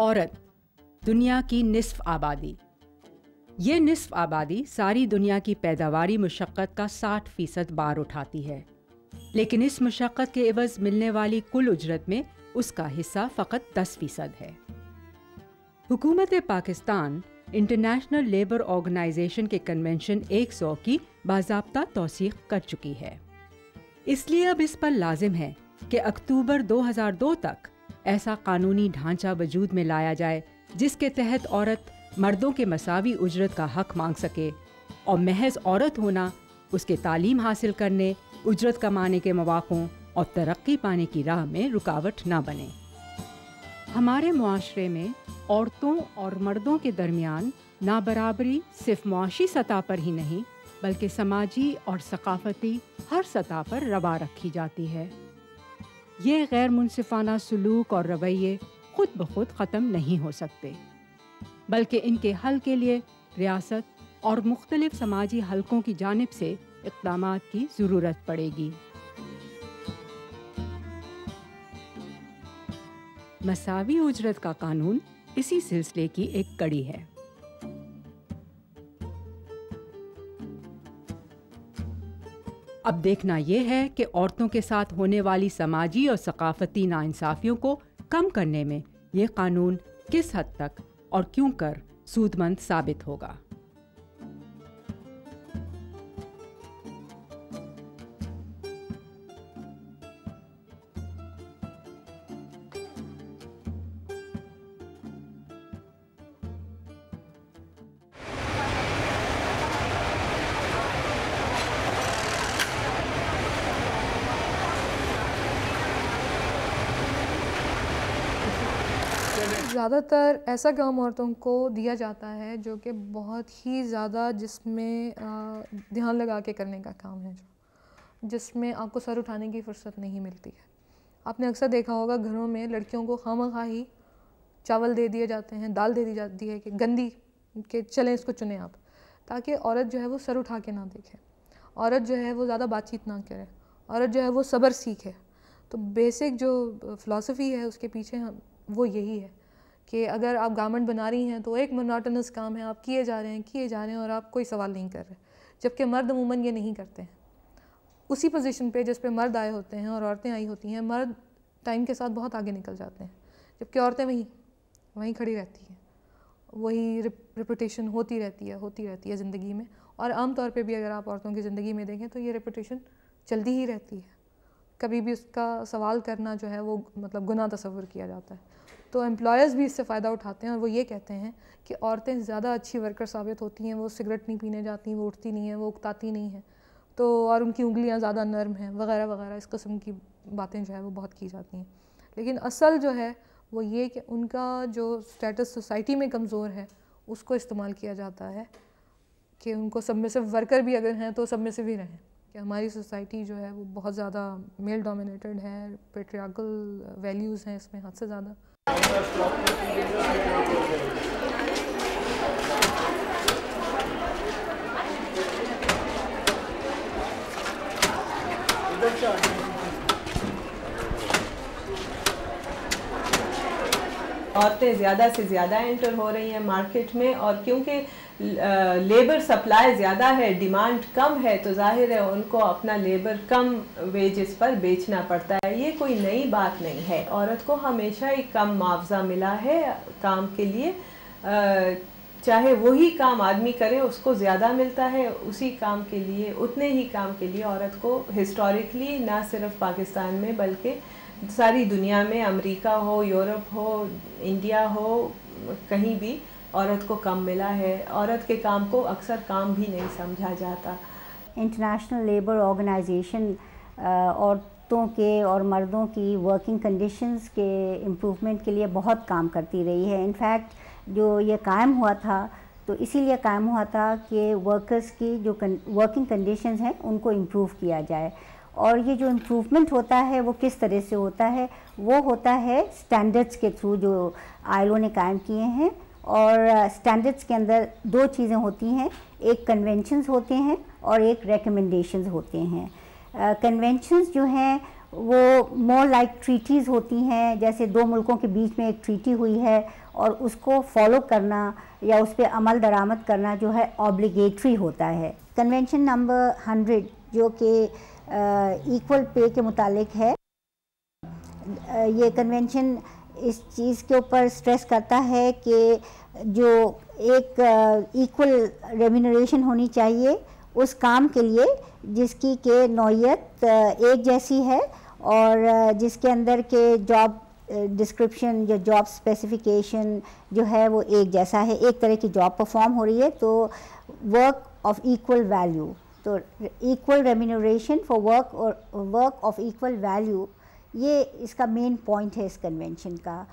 औरत दुनिया की निसफ आबादी ये निसफ आबादी सारी दुनिया की पैदावारी मशक्क़त का 60 फ़ीसद बार उठाती है लेकिन इस मशक्क़त के एवज़ मिलने वाली कुल उजरत में उसका हिस्सा फ़कत 10 फ़ीसद है हुकूमत पाकिस्तान इंटरनेशनल लेबर ऑर्गेनाइजेशन के कन्वेंशन 100 की बाबा तोसीक कर चुकी है इसलिए अब इस पर लाजिम है कि अक्टूबर 2002 तक ऐसा कानूनी ढांचा वजूद में लाया जाए जिसके तहत औरत मर्दों के मसावी उजरत का हक मांग सके और महज औरत होना उसके तालीम हासिल करने उजरत कमाने के मौाक़ों और तरक्की पाने की राह में रुकावट ना बने हमारे माशरे में औरतों और मर्दों के दरमियान ना बराबरी सिर्फ मुआशी सतह पर ही नहीं बल्कि समाजी और सकाफती हर सतह पर रवा रखी जाती है ये गैर मुनफाना सलूक और रवैये खुद ब खुद ख़त्म नहीं हो सकते बल्कि इनके हल के लिए रियासत और मुख्तलिफ समाजी हलकों की जानब से इकदाम की ज़रूरत पड़ेगी मसावी उजरत का कानून इसी सिलसिले की एक कड़ी है अब देखना यह है कि औरतों के साथ होने वाली समाजी और सकाफती नाानसाफ़ियों को कम करने में ये कानून किस हद तक और क्यों कर सूदमंद साबित होगा ज़्यादातर ऐसा काम औरतों को दिया जाता है जो कि बहुत ही ज़्यादा जिसमें ध्यान लगा के करने का काम है जो जिसमें आपको सर उठाने की फ़ुर्सत नहीं मिलती है आपने अक्सर देखा होगा घरों में लड़कियों को खाम खा ही चावल दे दिए जाते हैं दाल दे दी जाती है कि गंदी के चलें इसको चुने आप ताकि औरत जो है वो सर उठा के ना देखे औरत जो है वो ज़्यादा बातचीत ना करे औरत जो है वो सब्र सीखे तो बेसिक जो फ़िलासफ़ी है उसके पीछे हम वो यही है कि अगर आप गारमेंट बना रही हैं तो एक मोनाटनस काम है आप किए जा रहे हैं किए जा रहे हैं और आप कोई सवाल नहीं कर रहे जबकि मर्द अमूमन ये नहीं करते हैं उसी पोजीशन पे जिस पे मर्द आए होते हैं और औरतें आई होती हैं मर्द टाइम के साथ बहुत आगे निकल जाते हैं जबकि औरतें वहीं वहीं खड़ी रहती हैं वही रिपोटेशन होती रहती है होती रहती है ज़िंदगी में और आम तौर पे भी अगर आप औरतों की ज़िंदगी में देखें तो ये रिपोटेशन चलती ही रहती है कभी भी उसका सवाल करना जो है वो मतलब गुना तस्वुर किया जाता है तो एम्प्लॉयर्स भी इससे फ़ायदा उठाते हैं और वो ये कहते हैं कि औरतें ज़्यादा अच्छी वर्कर साबित होती हैं वो सिगरेट नहीं पीने जाती वो उठती नहीं हैं वो उकताती नहीं हैं तो और उनकी उंगलियाँ ज़्यादा नरम हैं वगैरह वगैरह इस कस्म की बातें जो है वो बहुत की जाती हैं लेकिन असल जो है वो ये कि उनका जो स्टेटस सोसाइटी में कमज़ोर है उसको इस्तेमाल किया जाता है कि उनको सब में से वर्कर भी अगर हैं तो सब में से भी रहें कि हमारी सोसाइटी जो है वो बहुत ज़्यादा मेल डोमिनेटेड है पेट्रियाकल वैल्यूज़ हैं इसमें हद से ज़्यादा औरतें ज़्यादा से ज़्यादा एंटर हो रही हैं मार्केट में और क्योंकि लेबर सप्लाई ज़्यादा है डिमांड कम है तो जाहिर है उनको अपना लेबर कम वेजेस पर बेचना पड़ता है ये कोई नई बात नहीं है औरत को हमेशा ही कम मुआवजा मिला है काम के लिए चाहे वही काम आदमी करे उसको ज़्यादा मिलता है उसी काम के लिए उतने ही काम के लिए औरत को हिस्टोरिकली ना सिर्फ पाकिस्तान में बल्कि सारी दुनिया में अमेरिका हो यूरोप हो इंडिया हो कहीं भी औरत को कम मिला है औरत के काम को अक्सर काम भी नहीं समझा जाता इंटरनेशनल लेबर ऑर्गेनाइजेशन औरतों के और मर्दों की वर्किंग कंडीशंस के इम्प्रूवमेंट के लिए बहुत काम करती रही है इनफैक्ट जो ये कायम हुआ था तो इसीलिए कायम हुआ था कि वर्कर्स की जो वर्किंग कंडीशंस हैं उनको इम्प्रूव किया जाए और ये जो इम्प्रूवमेंट होता है वो किस तरह से होता है वो होता है स्टैंडर्ड्स के थ्रू जो आयलों ने कायम किए हैं और स्टैंडर्ड्स के अंदर दो चीज़ें होती हैं एक कन्वेंशंस होते हैं और एक रेकमेंडेशंस होते हैं कन्वेंशंस uh, जो हैं वो मोर लाइक ट्रीटीज़ होती हैं जैसे दो मुल्कों के बीच में एक ट्रीटी हुई है और उसको फॉलो करना या उस पर अमल दरामद करना जो है ऑब्लिगेटरी होता है कन्वेंशन नंबर हंड्रेड जो कि इक्वल पे के मुतालिक है uh, ये कन्वेंशन इस चीज़ के ऊपर स्ट्रेस करता है कि जो एक इक्वल रेमिनरेशन होनी चाहिए उस काम के लिए जिसकी के नौीयत एक जैसी है और जिसके अंदर के जॉब डिस्क्रिप्शन या जॉब स्पेसिफिकेशन जो है वो एक जैसा है एक तरह की जॉब परफॉर्म हो रही है तो वर्क ऑफ इक्वल वैल्यू तो इक्वल रेम्यूनरेशन फॉर वर्क और वर्क ऑफ इक्वल वैल्यू ये इसका मेन पॉइंट है इस कन्वेंशन का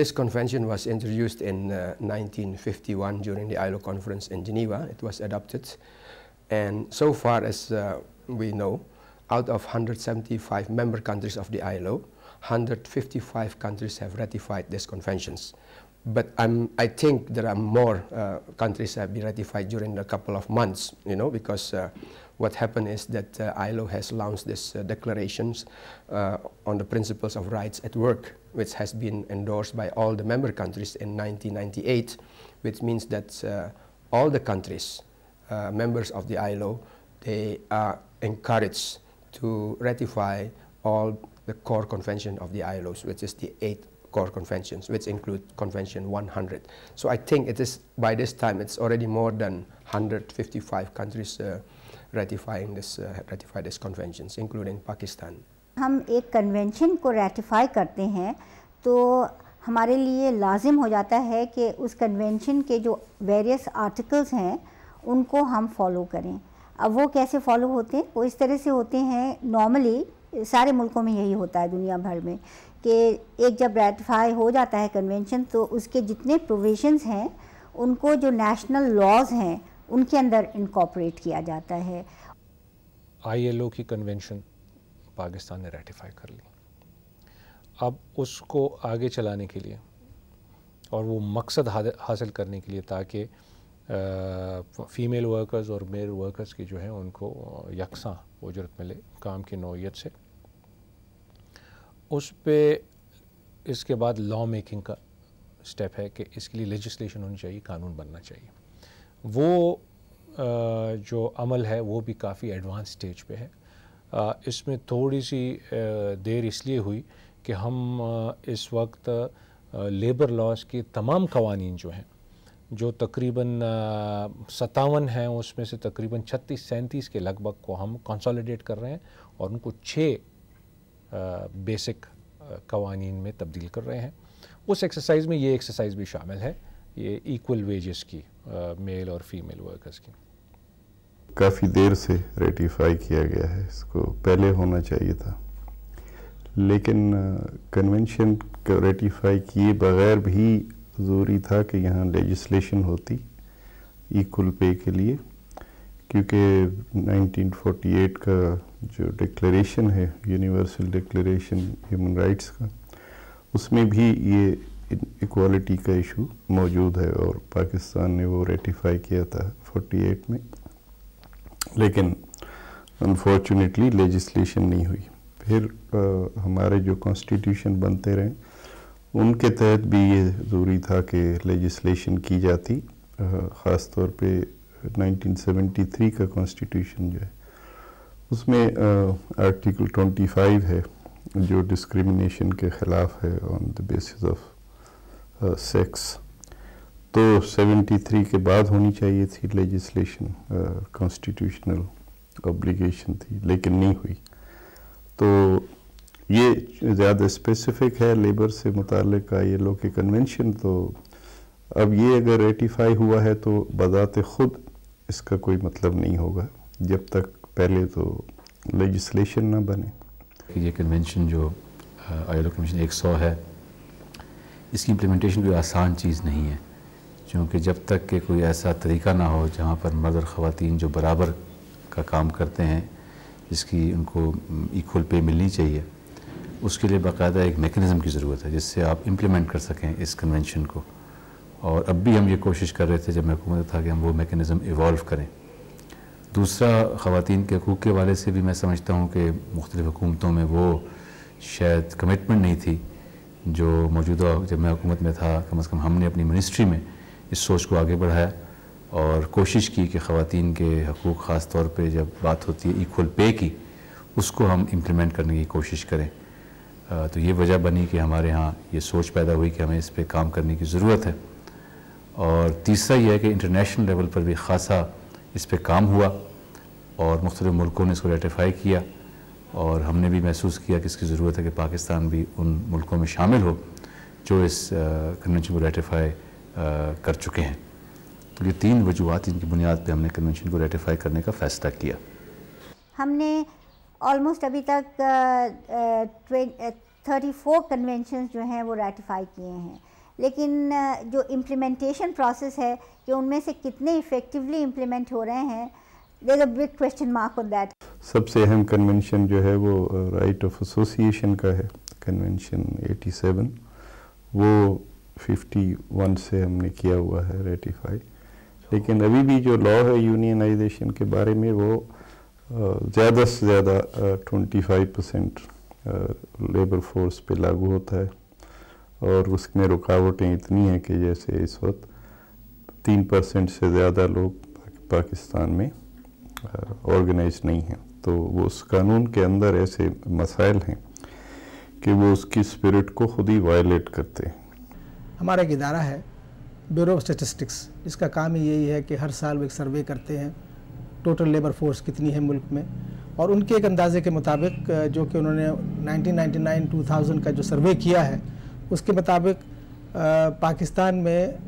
This convention was introduced in uh, 1951 during the ILO conference in Geneva. It was adopted. And so far as uh, we know, out of 175 member countries of the ILO, 155 countries have ratified these conventions. But I'm, I think there are more uh, countries have been ratified during a couple of months, you know, because uh, what happened is that uh, ILO has launched these uh, declarations uh, on the principles of rights at work, which has been endorsed by all the member countries in 1998, which means that all the countries, members of the ILO, they are encouraged to ratify all the core convention of the ILOs, which is the eight core conventions, which include Convention 100. So I think it is by this time it's already more than 155 countries uh, ratifying this, uh, ratify this conventions, including Pakistan. hum ek convention ko ratify karte hain to hamare liye lazim ho jata hai ki us convention ke jo various articles hain unko hum follow kare अब वो कैसे follow होते हैं वो इस तरह से होते हैं नॉर्मली सारे मुल्कों में यही होता है दुनिया भर में कि एक जब रेटिफाई हो जाता है कन्वेंशन तो उसके जितने प्रोविजंस हैं उनको जो नेशनल लॉज हैं उनके अंदर इनकॉपरेट किया जाता है आईएलओ की कन्वेंशन पाकिस्तान ने रेटिफाई कर ली अब उसको आगे चलाने के लिए और वो मकसद हासिल करने के लिए ताकि फ़ीमेल वर्कर्स और मेल वर्कर्स की जो है उनको यकसा उजरत मिले काम की नौीयत से उस पर इसके बाद लॉ मेकिंग का स्टेप है कि इसके लिए लेजिस्लेशन होनी चाहिए कानून बनना चाहिए वो जो अमल है वो भी काफ़ी एडवांस स्टेज पे है इसमें थोड़ी सी देर इसलिए हुई कि हम इस वक्त लेबर लॉज के तमाम कवानीन जो हैं जो तकरीबन सतावन हैं उसमें से तकरीबन छत्तीस सैंतीस के लगभग को हम कंसोलिडेट कर रहे हैं और उनको छः बेसिक कवानीन में तब्दील कर रहे हैं उस एक्सरसाइज में ये एक्सरसाइज भी शामिल है ये इक्वल वेजेस की मेल और फीमेल वर्कर्स की काफ़ी देर से रेटिफाई किया गया है इसको पहले होना चाहिए था लेकिन uh, कन्वेंशन रेटिफाई किए बगैर भी ज़रूरी था कि यहाँ लेजिस्लेशन होती इक्वल पे के लिए क्योंकि 1948 का जो डिक्लेरेशन है यूनिवर्सल डिक्लेरेशन ह्यूमन राइट्स का उसमें भी ये इक्वालिटी का इशू मौजूद है और पाकिस्तान ने वो रेटिफाई किया था 48 में लेकिन अनफॉर्चुनेटली लेजिस्लेशन नहीं हुई फिर आ, हमारे जो कॉन्स्टिट्यूशन बनते रहे उनके तहत भी ये ज़रूरी था कि लेजिस्लेशन की जाती ख़ास तौर पे 1973 का कॉन्स्टिट्यूशन जो है उसमें आर्टिकल 25 है जो डिस्क्रिमिनेशन के ख़िलाफ़ है on the basis of sex तो 73 के बाद होनी चाहिए थी लेजिस्लेशन कॉन्स्टिट्यूशनल ऑब्लिगेशन थी लेकिन नहीं हुई तो ये ज़्यादा स्पेसिफिक है लेबर से मुतल का ये लो के कन्वेंशन तो अब ये अगर रेटिफाई हुआ है तो बदात ख़ुद इसका कोई मतलब नहीं होगा जब तक पहले तो लेजिस्लेशन ना बने ये कन्वेंशन जो uh, आयलो कमीशन एक सौ है इसकी इम्प्लीमेंटेशन कोई आसान चीज़ नहीं है क्योंकि जब तक के कोई ऐसा तरीका ना हो जहाँ पर मर्द और ख़वान जो बराबर का काम करते हैं जिसकी उनको इक्वल पे मिलनी चाहिए उसके लिए बाकायदा एक मेकनिज़म की ज़रूरत है जिससे आप इम्प्लीमेंट कर सकें इस कन्वेंशन को और अब भी हम ये कोशिश कर रहे थे जब मैं था कि हम वो मेकनिज़म इवॉल्व करें दूसरा ख़वान के हकूक़ के वाले से भी मैं समझता हूँ कि मुख्तलिफ़ हुकूमतों में वो शायद कमिटमेंट नहीं थी जो मौजूदा जब मैं हुकूमत में था कम अज़ कम हमने अपनी मिनिस्ट्री में इस सोच को आगे बढ़ाया और कोशिश की कि ख़वान के हकूक़ ख़ास तौर पर जब बात होती है इक्वल पे की उसको हम इम्प्लीमेंट करने की कोशिश करें तो ये वजह बनी कि हमारे यहाँ ये सोच पैदा हुई कि हमें इस पर काम करने की ज़रूरत है और तीसरा यह है कि इंटरनेशनल लेवल पर भी ख़ासा इस पर काम हुआ और मुख्तलिफ़ मुल्कों ने इसको रेटिफाई किया और हमने भी महसूस किया कि इसकी ज़रूरत है कि पाकिस्तान भी उन मुल्कों में शामिल हो जो इस कन्वेंशन को रेटिफाई कर चुके हैं तो ये तीन वजूहत इनकी बुनियाद पर हमने कन्वेंशन को रेटिफाई करने का फ़ैसला किया हमने ऑलमोस्ट अभी तक थर्टी फोर कन्वेंशन जो हैं वो रेटिफाई किए हैं लेकिन जो इम्प्लीमेंटेशन प्रोसेस है कि उनमें से कितने इफ़ेक्टिवली इम्प्लीमेंट हो रहे हैं there's a big question mark on that. सबसे अहम कन्वेंशन जो है वो राइट ऑफ एसोसिएशन का है कन्वेंशन 87 वो 51 से हमने किया हुआ है रेटिफाई लेकिन अभी भी जो लॉ है यूनियनाइजेशन के बारे में वो uh, ज़्यादा से ज़्यादा 25 परसेंट लेबर फोर्स पे लागू होता है और उसमें रुकावटें इतनी हैं कि जैसे इस वक्त तीन परसेंट से ज़्यादा लोग पाकिस्तान में ऑर्गेनाइज नहीं है तो वो उस कानून के अंदर ऐसे मसाइल हैं कि वो उसकी स्पिरिट को खुद ही वायलेट करते हैं हमारा एक इदारा है ब्यूरो ऑफ स्टेटिस्टिक्स इसका काम ही यही है कि हर साल वो एक सर्वे करते हैं टोटल लेबर फोर्स कितनी है मुल्क में और उनके एक अंदाजे के मुताबिक जो कि उन्होंने 1999 2000 का जो सर्वे किया है उसके मुताबिक पाकिस्तान में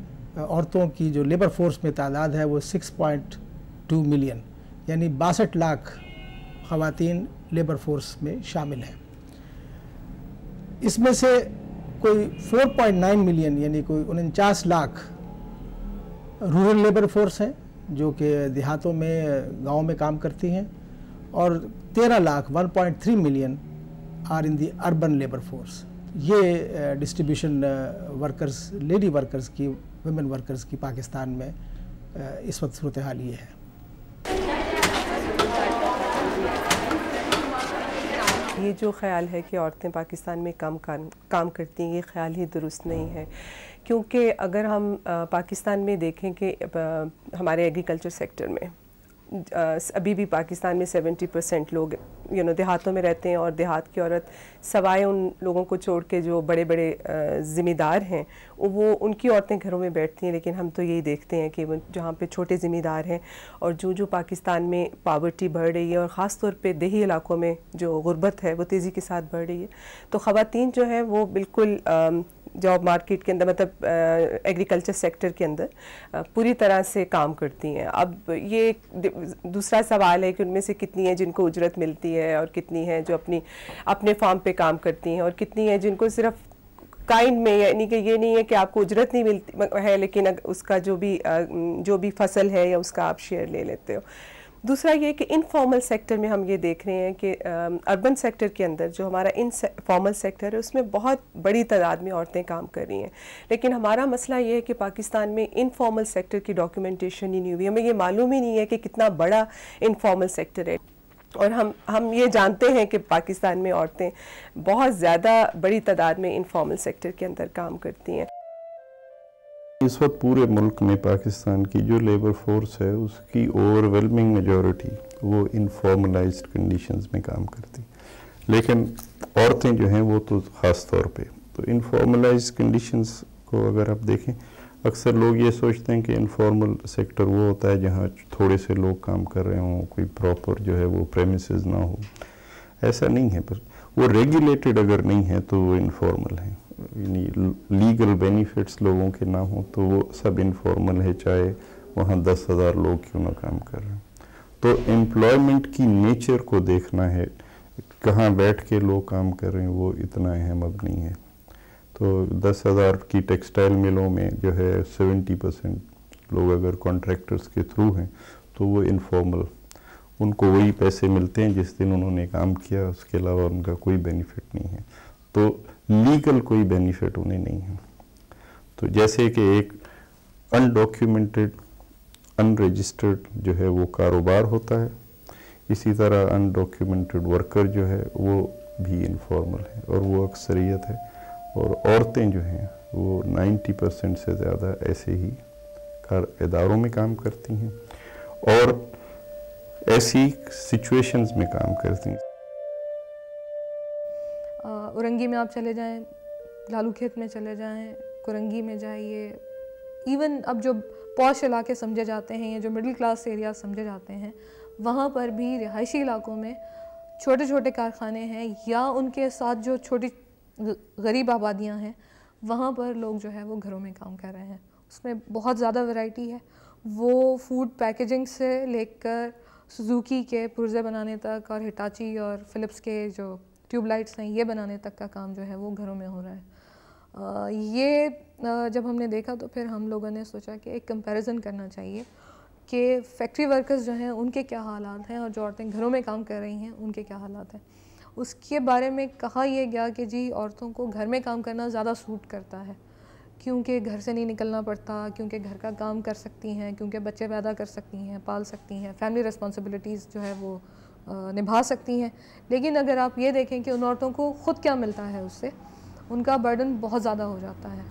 औरतों की जो लेबर फोर्स में तादाद है वो 6.2 मिलियन यानी बासठ लाख खातन लेबर फोर्स में शामिल हैं इसमें से कोई 4.9 मिलियन यानी कोई उनचास लाख रूरल लेबर फोर्स हैं जो कि देहातों में गाँव में काम करती हैं और 13 lakh 1.3 million are in the urban labour force ये डिस्ट्रीब्यूशन वर्कर्स लेडी वर्कर्स की वुमेन वर्कर्स की पाकिस्तान में इस वक्त सूरत हाल ये है ये जो ख्याल है कि औरतें पाकिस्तान में कम काम करती हैं ये ख्याल ही दुरुस्त नहीं है क्योंकि अगर हम पाकिस्तान में देखें कि हमारे एग्रीकल्चर सेक्टर में अभी भी पाकिस्तान में 70 परसेंट लोग यू नो देहातों में रहते हैं और देहात की औरत सवाए उन लोगों को छोड़ के जो बड़े बड़े ज़िम्मेदार हैं वो उनकी औरतें घरों में बैठती हैं लेकिन हम तो यही देखते हैं कि जहाँ पे छोटे ज़िम्मेदार हैं और जो जो पाकिस्तान में पावर्टी बढ़ रही है और ख़ास तौर पर दही इलाकों में जो गुर्बत है वो तेज़ी के साथ बढ़ रही है तो ख़वान जो है वो बिल्कुल जॉब मार्केट के अंदर मतलब एग्रीकल्चर सेक्टर के अंदर पूरी तरह से काम करती हैं अब ये दूसरा सवाल है कि उनमें से कितनी है जिनको उजरत मिलती है और कितनी है जो अपनी अपने फार्म पे काम करती हैं और कितनी है जिनको सिर्फ काइंड में यानी कि ये नहीं है कि आपको उजरत नहीं मिलती है लेकिन उसका जो भी जो भी फसल है या उसका आप शेयर ले लेते हो दूसरा ये कि इनफॉर्मल सेक्टर में हम ये देख रहे हैं कि अर्बन सेक्टर के अंदर जो हमारा इन फॉर्मल सेक्टर है उसमें बहुत बड़ी तादाद में औरतें काम कर रही हैं लेकिन हमारा मसला ये है कि पाकिस्तान में इनफॉर्मल सेक्टर की डॉक्यूमेंटेशन ही नहीं हुई हमें ये मालूम ही नहीं है कि कितना बड़ा इनफॉर्मल सेक्टर है और हम हम ये जानते हैं कि पाकिस्तान में औरतें बहुत ज़्यादा बड़ी तादाद में इनफॉर्मल सेक्टर के अंदर काम करती हैं इस वक्त पूरे मुल्क में पाकिस्तान की जो लेबर फोर्स है उसकी ओवरवेलमिंग मेजॉरिटी वो इनफॉर्मलाइज कंडीशंस में काम करती लेकिन औरतें जो हैं वो तो ख़ास तौर पे तो इनफॉर्मलाइज कंडीशंस को अगर आप देखें अक्सर लोग ये सोचते हैं कि इनफॉर्मल सेक्टर वो होता है जहाँ थोड़े से लोग काम कर रहे हों कोई प्रॉपर जो है वो प्रेमिस ना हो ऐसा नहीं है पर वो रेगुलेटेड अगर नहीं है तो वो इनफॉर्मल हैं लीगल बेनिफिट्स लोगों के ना हो तो वो सब इनफॉर्मल है चाहे वहाँ दस हज़ार लोग क्यों ना काम कर रहे हैं तो एम्प्लॉयमेंट की नेचर को देखना है कहाँ बैठ के लोग काम कर रहे हैं वो इतना अहम अब नहीं है तो दस हज़ार की टेक्सटाइल मिलों में जो है सेवेंटी परसेंट लोग अगर कॉन्ट्रैक्टर्स के थ्रू हैं तो वो इनफॉर्मल उनको वही पैसे मिलते हैं जिस दिन उन्होंने काम किया उसके अलावा उनका कोई बेनिफिट नहीं है तो लीगल कोई बेनिफिट उन्हें नहीं है तो जैसे कि एक अनडॉक्यूमेंटेड अनरजिस्टर्ड जो है वो कारोबार होता है इसी तरह अनडॉक्यूमेंटेड वर्कर जो है वो भी इनफॉर्मल है और वो अक्सरियत है और औरतें जो हैं वो 90 परसेंट से ज़्यादा ऐसे ही कार इदारों में काम करती हैं और ऐसी सिचुएशंस में काम करती हैं उरंगी में आप चले जाएं लालू खेत में चले जाएं कुरंगी में जाइए इवन अब जो पौश इलाके समझे जाते हैं या जो मिडिल क्लास एरिया समझे जाते हैं वहाँ पर भी रिहायशी इलाकों में छोटे छोटे कारखाने हैं या उनके साथ जो छोटी गरीब आबादियाँ हैं वहाँ पर लोग जो है वो घरों में काम कर रहे हैं उसमें बहुत ज़्यादा वैरायटी है वो फूड पैकेजिंग से लेकर सुजुकी के पुर्जे बनाने तक और हिटाची और फिलिप्स के जो ट्यूबलाइट्स हैं ये बनाने तक का काम जो है वो घरों में हो रहा है ये जब हमने देखा तो फिर हम लोगों ने सोचा कि एक कंपैरिजन करना चाहिए कि फैक्ट्री वर्कर्स जो हैं उनके क्या हालात हैं और जो औरतें घरों में काम कर रही हैं उनके क्या हालात हैं उसके बारे में कहा यह गया कि जी औरतों को घर में काम करना ज़्यादा सूट करता है क्योंकि घर से नहीं निकलना पड़ता क्योंकि घर का काम कर सकती हैं क्योंकि बच्चे पैदा कर सकती हैं पाल सकती हैं फैमिली रिस्पॉन्सिबिलिटीज़ जो है वो निभा सकती हैं लेकिन अगर आप ये देखें कि उन औरतों को ख़ुद क्या मिलता है उससे उनका बर्डन बहुत ज़्यादा हो जाता है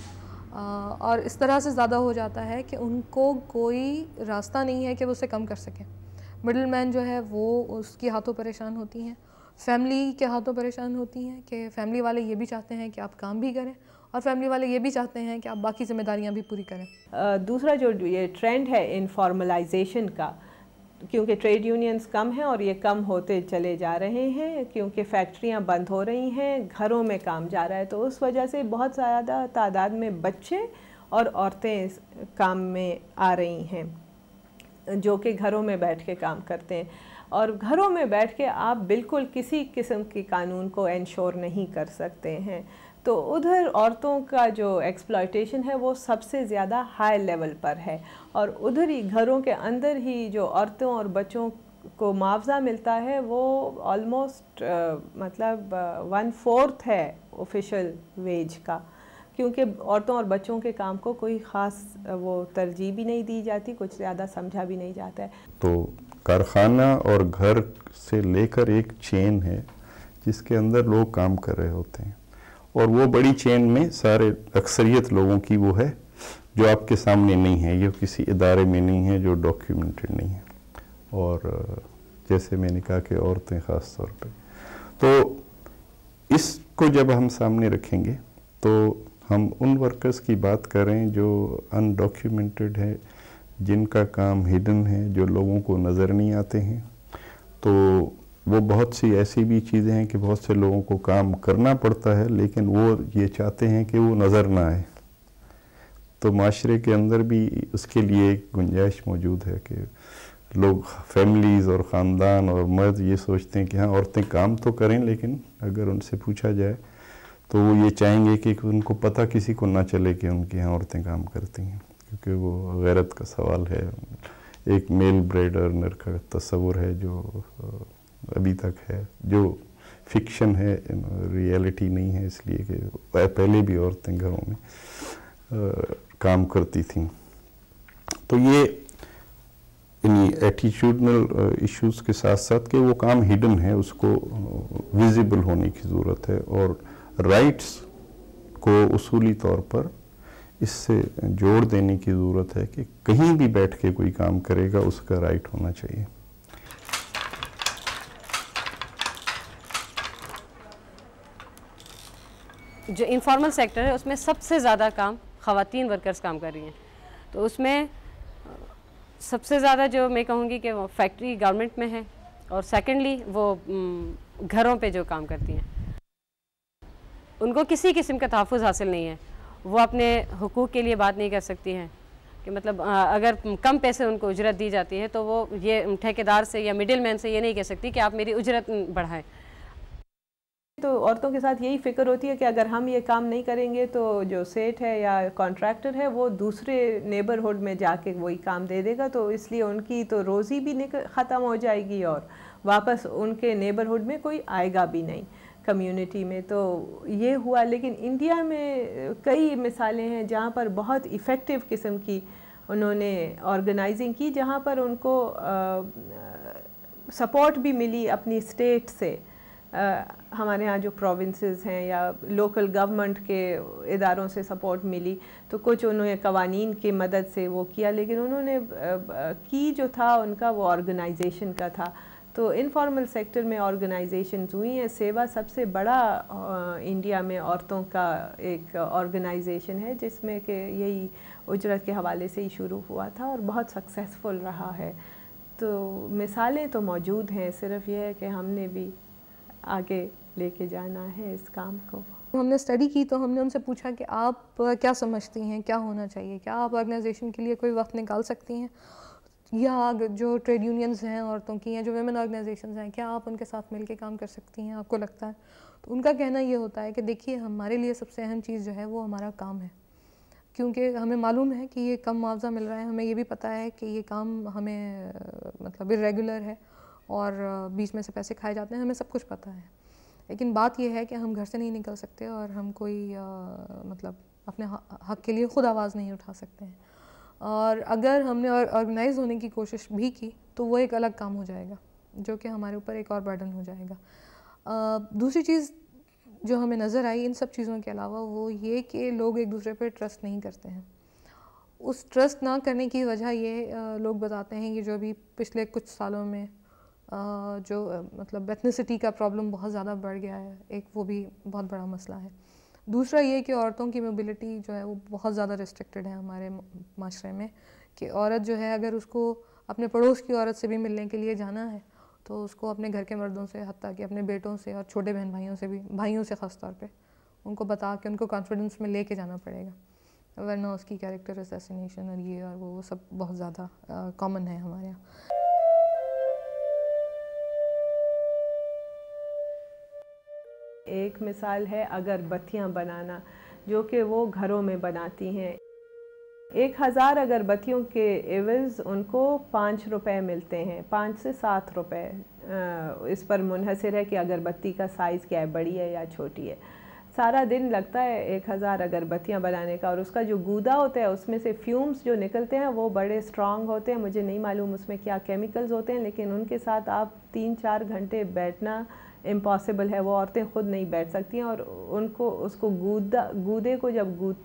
और इस तरह से ज़्यादा हो जाता है कि उनको कोई रास्ता नहीं है कि वो उसे कम कर सकें मिडल मैन जो है वो उसकी हाथों परेशान होती हैं फैमिली के हाथों परेशान होती हैं कि फैमिली वाले ये भी चाहते हैं कि आप काम भी करें और फैमिली वाले ये भी चाहते हैं कि आप बाकी जिम्मेदारियां भी पूरी करें दूसरा जो ये ट्रेंड है इनफॉर्मलाइजेशन का क्योंकि ट्रेड यूनियंस कम हैं और ये कम होते चले जा रहे हैं क्योंकि फैक्ट्रियां बंद हो रही हैं घरों में काम जा रहा है तो उस वजह से बहुत ज़्यादा तादाद में बच्चे और औरतें इस काम में आ रही हैं जो कि घरों में बैठ के काम करते हैं और घरों में बैठ के आप बिल्कुल किसी किस्म के कानून को इंश्योर नहीं कर सकते हैं तो उधर औरतों का जो एक्सप्लॉयटेशन है वो सबसे ज़्यादा हाई लेवल पर है और उधर ही घरों के अंदर ही जो औरतों और बच्चों को मुआवजा मिलता है वो ऑलमोस्ट मतलब वन फोर्थ है ऑफिशियल वेज का क्योंकि औरतों और बच्चों के काम को कोई ख़ास वो तरजीह भी नहीं दी जाती कुछ ज़्यादा समझा भी नहीं जाता है तो कारखाना और घर से लेकर एक चेन है जिसके अंदर लोग काम कर रहे होते हैं और वो बड़ी चेन में सारे अक्सरियत लोगों की वो है जो आपके सामने नहीं है ये किसी इदारे में नहीं है जो डॉक्यूमेंटेड नहीं है और जैसे मैंने कहा कि औरतें ख़ास तौर पर तो इसको जब हम सामने रखेंगे तो हम उन वर्कर्स की बात करें जो अनडॉक्यूमेंटेड है जिनका काम हिडन है जो लोगों को नज़र नहीं आते हैं तो वो बहुत सी ऐसी भी चीज़ें हैं कि बहुत से लोगों को काम करना पड़ता है लेकिन वो ये चाहते हैं कि वो नज़र ना आए तो माशरे के अंदर भी उसके लिए एक गुंजाइश मौजूद है कि लोग फैमिलीज़ और ख़ानदान और मर्द ये सोचते हैं कि हाँ औरतें काम तो करें लेकिन अगर उनसे पूछा जाए तो वो ये चाहेंगे कि उनको पता किसी को ना चले कि उनके यहाँ औरतें काम करती हैं क्योंकि वो गैरत का सवाल है एक मेल ब्रेड अर्नर का तस्वुर है जो अभी तक है जो फिक्शन है रियलिटी नहीं है इसलिए कि पहले भी औरतें घरों में आ, काम करती थी तो ये यानी एटीट्यूडनल इश्यूज के साथ साथ कि वो काम हिडन है उसको विजिबल होने की ज़रूरत है और राइट्स को उसूली तौर पर इससे जोड़ देने की ज़रूरत है कि कहीं भी बैठ के कोई काम करेगा उसका राइट होना चाहिए जो इनफॉर्मल सेक्टर है उसमें सबसे ज़्यादा काम खातन वर्कर्स काम कर रही हैं तो उसमें सबसे ज़्यादा जो मैं कहूँगी कि वो फैक्ट्री गवर्नमेंट में है और सेकेंडली वो घरों पर जो काम करती हैं उनको किसी किस्म का तहफ़ हासिल नहीं है वो अपने हकूक़ के लिए बात नहीं कर सकती हैं कि मतलब अगर कम पैसे उनको उजरत दी जाती है तो वो ये ठेकेदार से या मिडिल मैन से ये नहीं कह सकती कि आप मेरी उजरत बढ़ाएं तो औरतों के साथ यही फ़िक्र होती है कि अगर हम ये काम नहीं करेंगे तो जो सेठ है या कॉन्ट्रैक्टर है वो दूसरे नेबरहुड में जाके वही काम दे देगा तो इसलिए उनकी तो रोज़ी भी ख़त्म हो जाएगी और वापस उनके नेबरहुड में कोई आएगा भी नहीं कम्युनिटी में तो ये हुआ लेकिन इंडिया में कई मिसालें हैं जहाँ पर बहुत इफ़ेक्टिव किस्म की उन्होंने ऑर्गेनाइजिंग की जहाँ पर उनको सपोर्ट भी मिली अपनी स्टेट से हमारे यहाँ जो प्रोविंसेस हैं या लोकल गवर्नमेंट के इदारों से सपोर्ट मिली तो कुछ उन्होंने कवानीन की मदद से वो किया लेकिन उन्होंने की जो था उनका वो ऑर्गेनाइजेशन का था तो इनफॉर्मल सेक्टर में ऑर्गेनाइजेशन हुई हैं सेवा सबसे बड़ा आ, इंडिया में औरतों का एक ऑर्गेनाइजेशन है जिसमें कि यही उजरत के हवाले से ही शुरू हुआ था और बहुत सक्सेसफुल रहा है तो मिसालें तो मौजूद हैं सिर्फ यह है कि हमने भी आगे लेके जाना है इस काम को तो हमने स्टडी की तो हमने उनसे पूछा कि आप क्या समझती हैं क्या होना चाहिए क्या आप ऑर्गेनाइजेशन के लिए कोई वक्त निकाल सकती हैं या जो ट्रेड यूनियंस हैं औरतों की या जो वेमेन ऑर्गेनाइजेशन हैं क्या आप उनके साथ मिलकर काम कर सकती हैं आपको लगता है तो उनका कहना ये होता है कि देखिए हमारे लिए सबसे अहम चीज़ जो है वो हमारा काम है क्योंकि हमें मालूम है कि ये कम मुआवजा मिल रहा है हमें ये भी पता है कि ये काम हमें मतलब इरेगुलर है और बीच में से पैसे खाए जाते हैं हमें सब कुछ पता है लेकिन बात यह है कि हम घर से नहीं निकल सकते और हम कोई आ, मतलब अपने हक के लिए खुद आवाज़ नहीं उठा सकते हैं और अगर हमने और ऑर्गेनाइज होने की कोशिश भी की तो वो एक अलग काम हो जाएगा जो कि हमारे ऊपर एक और बर्डन हो जाएगा आ, दूसरी चीज़ जो हमें नज़र आई इन सब चीज़ों के अलावा वो ये कि लोग एक दूसरे पर ट्रस्ट नहीं करते हैं उस ट्रस्ट ना करने की वजह ये लोग बताते हैं कि जो अभी पिछले कुछ सालों में जो मतलब एथनिसिटी का प्रॉब्लम बहुत ज़्यादा बढ़ गया है एक वो भी बहुत बड़ा मसला है दूसरा ये कि औरतों की मोबिलिटी जो है वो बहुत ज़्यादा रिस्ट्रिक्टेड है हमारे माशरे में कि औरत जो है अगर उसको अपने पड़ोस की औरत से भी मिलने के लिए जाना है तो उसको अपने घर के मर्दों से हती कि अपने बेटों से और छोटे बहन भाइयों से भी भाइयों से ख़ास तौर पर उनको बता के उनको कॉन्फिडेंस में ले के जाना पड़ेगा वरना उसकी कैरेक्टर असैसिनेशन और ये और वो सब बहुत ज़्यादा कॉमन है हमारे यहाँ एक मिसाल है अगरबत्तियाँ बनाना जो कि वो घरों में बनाती हैं एक हज़ार अगरबत्तियों के एवज़ उनको पाँच रुपए मिलते हैं पाँच से सात रुपए इस पर मुनहसर है कि अगरबत्ती का साइज़ क्या है बड़ी है या छोटी है सारा दिन लगता है एक हज़ार अगरबत्तियाँ बनाने का और उसका जो गूदा होता है उसमें से फ्यूम्स जो निकलते हैं वो बड़े स्ट्रॉन्ग होते हैं मुझे नहीं मालूम उसमें क्या केमिकल्स होते हैं लेकिन उनके साथ आप तीन चार घंटे बैठना इम्पॉसिबल है वो औरतें ख़ुद नहीं बैठ सकती हैं और उनको उसको गूदा गूदे को जब गूद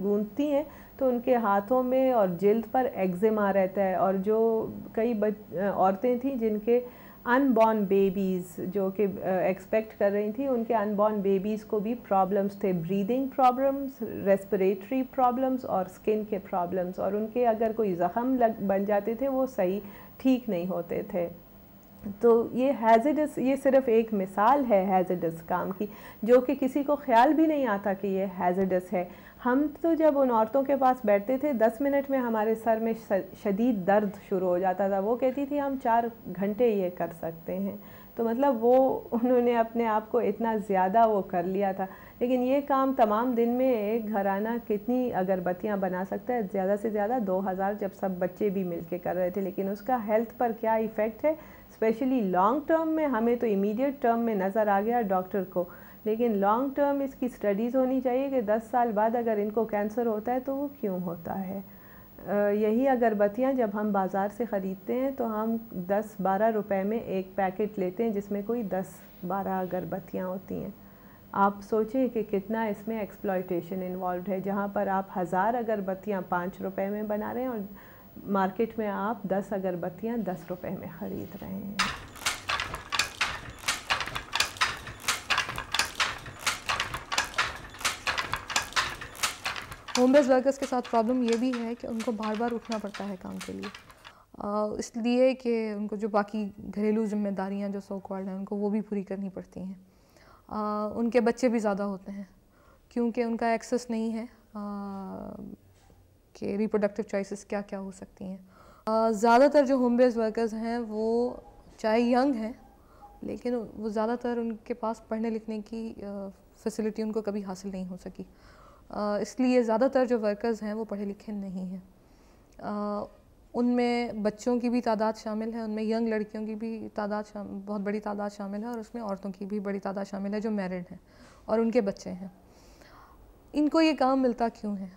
गूंदती हैं तो उनके हाथों में और जल्द पर एग्जिमा रहता है और जो कई बच औरतें थीं जिनके अनबॉर्न बेबीज़ जो कि एक्सपेक्ट कर रही थी उनके अनबॉर्न बेबीज़ को भी प्रॉब्लम्स थे ब्रीदिंग प्रॉब्लम्स रेस्पिरेटरी प्रॉब्लम्स और स्किन के प्रॉब्लम्स और उनके अगर कोई ज़ख़म लग बन जाते थे वो सही ठीक नहीं होते थे तो ये हैज़डस ये सिर्फ एक मिसाल है हैज़डस काम की जो कि किसी को ख्याल भी नहीं आता कि ये हैज़डस है हम तो जब उन औरतों के पास बैठते थे दस मिनट में हमारे सर में शदीद दर्द शुरू हो जाता था वो कहती थी हम चार घंटे ये कर सकते हैं तो मतलब वो उन्होंने अपने आप को इतना ज़्यादा वो कर लिया था लेकिन ये काम तमाम दिन में एक घराना कितनी अगरबत्तियाँ बना सकता है ज़्यादा से ज़्यादा हज़ार जब सब बच्चे भी मिलके कर रहे थे लेकिन उसका हेल्थ पर क्या इफ़ेक्ट है स्पेशली लॉन्ग टर्म में हमें तो इमीडिएट टर्म में नज़र आ गया डॉक्टर को लेकिन लॉन्ग टर्म इसकी स्टडीज़ होनी चाहिए कि 10 साल बाद अगर इनको कैंसर होता है तो वो क्यों होता है यही अगरबत्तियाँ जब हम बाज़ार से ख़रीदते हैं तो हम 10-12 रुपए में एक पैकेट लेते हैं जिसमें कोई 10-12 अगरबत्तियाँ होती हैं आप सोचें कि कितना इसमें एक्सप्लॉयटेशन इन्वॉल्व है जहाँ पर आप हज़ार अगरबत्तियाँ पाँच रुपये में बना रहे हैं और मार्केट में आप 10 अगरबत्तियां 10 रुपए में ख़रीद रहे हैं होमलेस वर्कर्स के साथ प्रॉब्लम ये भी है कि उनको बार बार उठना पड़ता है काम के लिए इसलिए कि उनको जो बाकी घरेलू जिम्मेदारियां जो सो कॉल्ड हैं उनको वो भी पूरी करनी पड़ती हैं उनके बच्चे भी ज़्यादा होते हैं क्योंकि उनका एक्सेस नहीं है आ, कि रिप्रोडक्टिव चॉइसेस क्या क्या हो सकती हैं ज़्यादातर जो होम बेस्ड वर्कर्स हैं वो चाहे यंग हैं लेकिन वो ज़्यादातर उनके पास पढ़ने लिखने की फैसिलिटी उनको कभी हासिल नहीं हो सकी इसलिए ज़्यादातर जो वर्कर्स हैं वो पढ़े लिखे नहीं हैं उनमें बच्चों की भी तादाद शामिल है उनमें यंग लड़कियों की भी तादाद बहुत बड़ी तादाद शामिल है और उसमें औरतों की भी बड़ी तादाद शामिल है जो मैरिड हैं और उनके बच्चे हैं इनको ये काम मिलता क्यों है